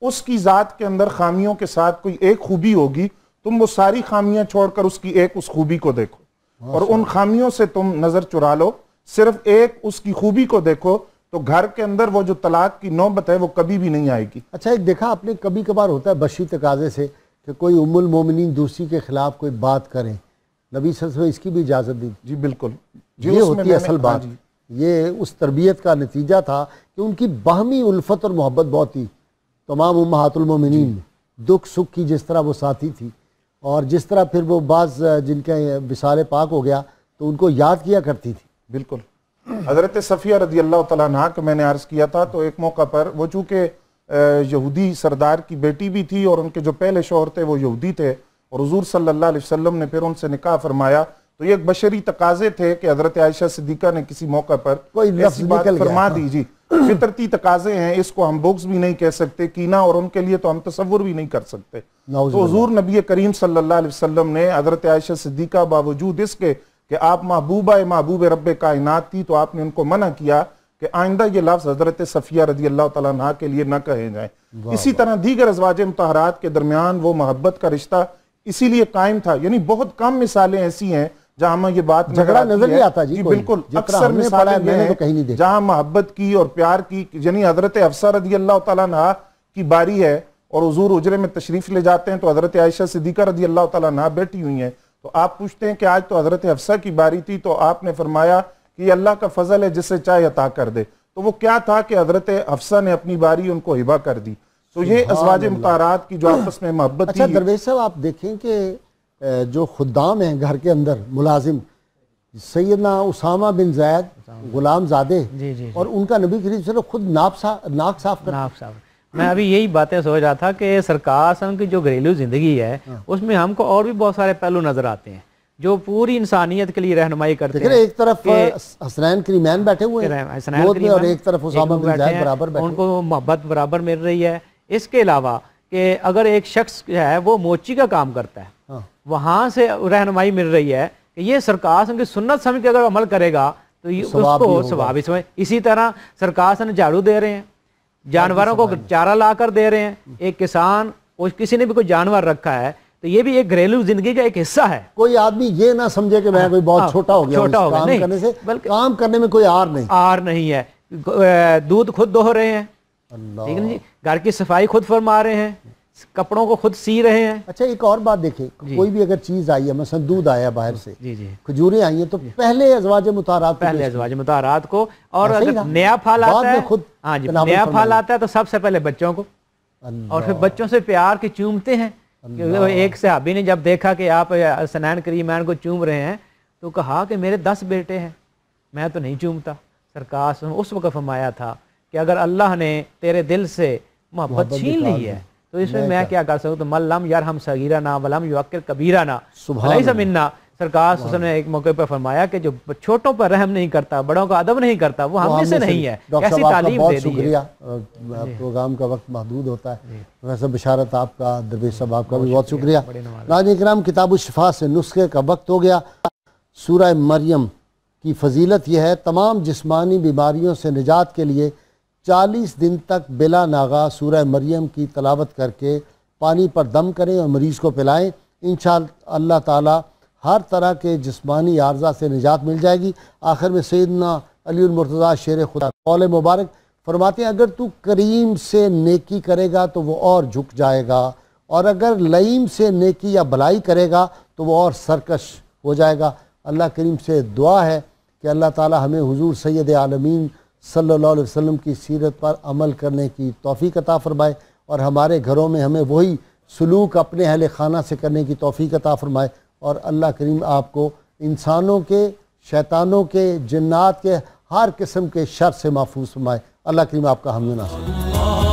اس کی ذات کے اندر خامیوں کے ساتھ کوئی ایک خوبی ہوگی تم وہ ساری خامیاں چھوڑ کر اس کی ایک اس خوبی کو دیکھو اور ان خامیوں سے تم نظر چرا لو صرف ایک اس کی خوبی کو دیکھو تو گھر کے اندر وہ جو طلاق کی نوبت ہے وہ کبھی بھی نہیں آئے گی اچھا ایک دیکھا آپ نے کبھی کبھار ہوتا ہے بشی تقاضے سے کہ کوئی ام المومنین دوسری کے خلاف کوئی بات کریں نبی صلی اللہ علیہ وسلم اس کی بھی اجازت دی جی بالکل جی، یہ ہوتی ہے اصل بات ہاں جی۔ یہ اس تربیت کا نتیجہ تھا کہ ان کی باہمی الفت اور محبت بہت تھی تمام امہات المومنین جی۔ دکھ سکھ کی جس طرح وہ ساتھی تھی اور جس طرح پھر وہ بعض جن کے وصال پاک ہو گیا تو ان کو یاد کیا کرتی تھی بالکل حضرت صفیہ رضی اللہ تعالیٰ عنہ کہ میں نے عرض کیا تھا تو ایک موقع پر وہ چونکہ یہودی سردار کی بیٹی بھی تھی اور ان کے جو پہلے شوہر تھے وہ یہودی تھے اور حضور صلی اللہ علیہ وسلم نے پھر ان سے نکاح فرمایا تو یہ ایک بشری تقاضے تھے کہ حضرت عائشہ صدیقہ نے کسی موقع پر کوئی جی فطرتی تقاضے ہیں اس کو ہم بغض بھی نہیں کہہ سکتے کینہ اور ان کے لیے تو ہم تصور بھی نہیں کر سکتے تو حضور نبی کریم صلی اللہ علیہ وسلم نے حضرت عائشہ صدیقہ باوجود اس کے کہ آپ محبوبہ محبوب رب کائنات تھی تو آپ نے ان کو منع کیا کہ آئندہ یہ لفظ حضرت صفیہ رضی اللہ تعالیٰ عنہ کے لیے نہ کہے جائیں اسی طرح دیگر ازواج متحرات کے درمیان وہ محبت کا رشتہ اسی لیے قائم تھا یعنی بہت کم مثالیں ایسی ہیں جہاں ہمیں یہ بات جھگڑا نظر نہیں آتا جی, جی بالکل اکثر مثالیں میں ہیں جہاں محبت کی اور پیار کی یعنی حضرت افسہ رضی اللہ تعالیٰ عنہ کی باری ہے اور حضور عجرے میں تشریف لے جاتے ہیں تو حضرت عائشہ صدیقہ رضی اللہ تعالیٰ عنہ بیٹھی ہوئی ہیں تو آپ پوچھتے ہیں کہ آج تو حضرت افسہ کی باری تھی تو آپ نے فرمایا کہ یہ اللہ کا فضل ہے جسے چاہے عطا کر دے تو وہ کیا تھا کہ حضرت افسہ نے اپنی باری ان کو ہبا کر دی تو یہ ازواج مطارات کی جو آپس میں محبت اچھا تھی اچھا درویش صاحب آپ دیکھیں کہ جو خدام ہیں گھر کے اندر ملازم سیدنا اسامہ بن زید غلام زادے جی،, جی جی اور ان کا نبی کریم صلی اللہ خود ناپ سا ناک صاف کر ناک صاف میں ابھی یہی باتیں سوچ رہا تھا کہ سرکار سن کی جو گھریلو زندگی ہے ہاں۔ اس میں ہم کو اور بھی بہت سارے پہلو نظر آتے ہیں جو پوری انسانیت کے لیے رہنمائی کرتے ہیں ایک طرف حسنین کریمین بیٹھے ہوئے ہیں اور ایک طرف اسامہ بن زید برابر بیٹھے ان کو محبت برابر مل رہی ہے اس کے علاوہ کہ اگر ایک شخص ہے وہ موچی کا کام کرتا ہے ہاں۔ وہاں سے رہنمائی مل رہی ہے کہ یہ سرکار سنت سمجھ کے اگر عمل کرے گا تو اس کو ہی اسی طرح سرکار جھاڑو دے رہے ہیں جانوروں کو چارہ لا کر دے رہے ہیں ایک کسان کسی نے بھی کوئی جانور رکھا ہے تو یہ بھی ایک گھریلو زندگی کا ایک حصہ ہے کوئی آدمی یہ نہ سمجھے کہ میں ہاں، کوئی بہت ہاں، چھوٹا ہو گیا کام کرنے میں کوئی آر نہیں آر نہیں ہے دودھ خود دو رہے ہیں جی، گھر کی صفائی خود فرما رہے ہیں کپڑوں کو خود سی رہے ہیں اچھا ایک اور بات دیکھیں جی۔ کوئی بھی اگر چیز آئی ہے مثلا دودھ آیا باہر سے جی، جی۔ آئی ہیں تو پہلے ازواج متحرات کو اور اگر نیا پھال آتا ہے ہاں نیا پھال آتا ہے تو سب سے پہلے بچوں کو اور پھر بچوں سے پیار کے چومتے ہیں ایک صحابی نے جب دیکھا کہ آپ سنین کریمین کو چوم رہے ہیں تو کہا کہ میرے دس بیٹے ہیں میں تو نہیں چومتا سرکار اس وقت فرمایا تھا کہ اگر اللہ نے تیرے دل سے محبت چھین لی ہے تو اس میں میں کیا کر سکوں تو ملم لم یار ہم سغیرہ نا ولم یوکر کبیرہ نا علیہ اللہ سرکار صلی اللہ علیہ وسلم نے ایک موقع پر فرمایا کہ جو چھوٹوں پر رحم نہیں کرتا بڑوں کا عدب نہیں کرتا وہ ہم میں سے نہیں ہے کیسی تعلیم دے دی ہے جی۔ پروگرام کا وقت محدود ہوتا ہے جی۔ ویسا بشارت آپ کا دربی صاحب آپ کا بھی بہت شکریہ ناجی اکرام کتاب الشفا سے نسخے کا وقت ہو گیا سورہ مریم کی فضیلت یہ ہے تمام جسمانی بیماریوں سے نجات کے لیے چالیس دن تک بلا ناغا سورہ مریم کی تلاوت کر کے پانی پر دم کریں اور مریض کو پلائیں انشاءاللہ اللہ تعالیٰ ہر طرح کے جسمانی عارضہ سے نجات مل جائے گی آخر میں سیدنا علی المرتضیٰ شیر خدا قول مبارک فرماتے ہیں اگر تو کریم سے نیکی کرے گا تو وہ اور جھک جائے گا اور اگر لئیم سے نیکی یا بلائی کرے گا تو وہ اور سرکش ہو جائے گا اللہ کریم سے دعا ہے کہ اللہ تعالیٰ ہمیں حضور سید عالمین صلی اللہ علیہ وسلم کی سیرت پر عمل کرنے کی توفیق عطا فرمائے اور ہمارے گھروں میں ہمیں وہی سلوک اپنے اہل خانہ سے کرنے کی توفیق عطا فرمائے اور اللہ کریم آپ کو انسانوں کے شیطانوں کے جنات کے ہر قسم کے شر سے محفوظ فرمائے اللہ کریم آپ کا حمد ناصر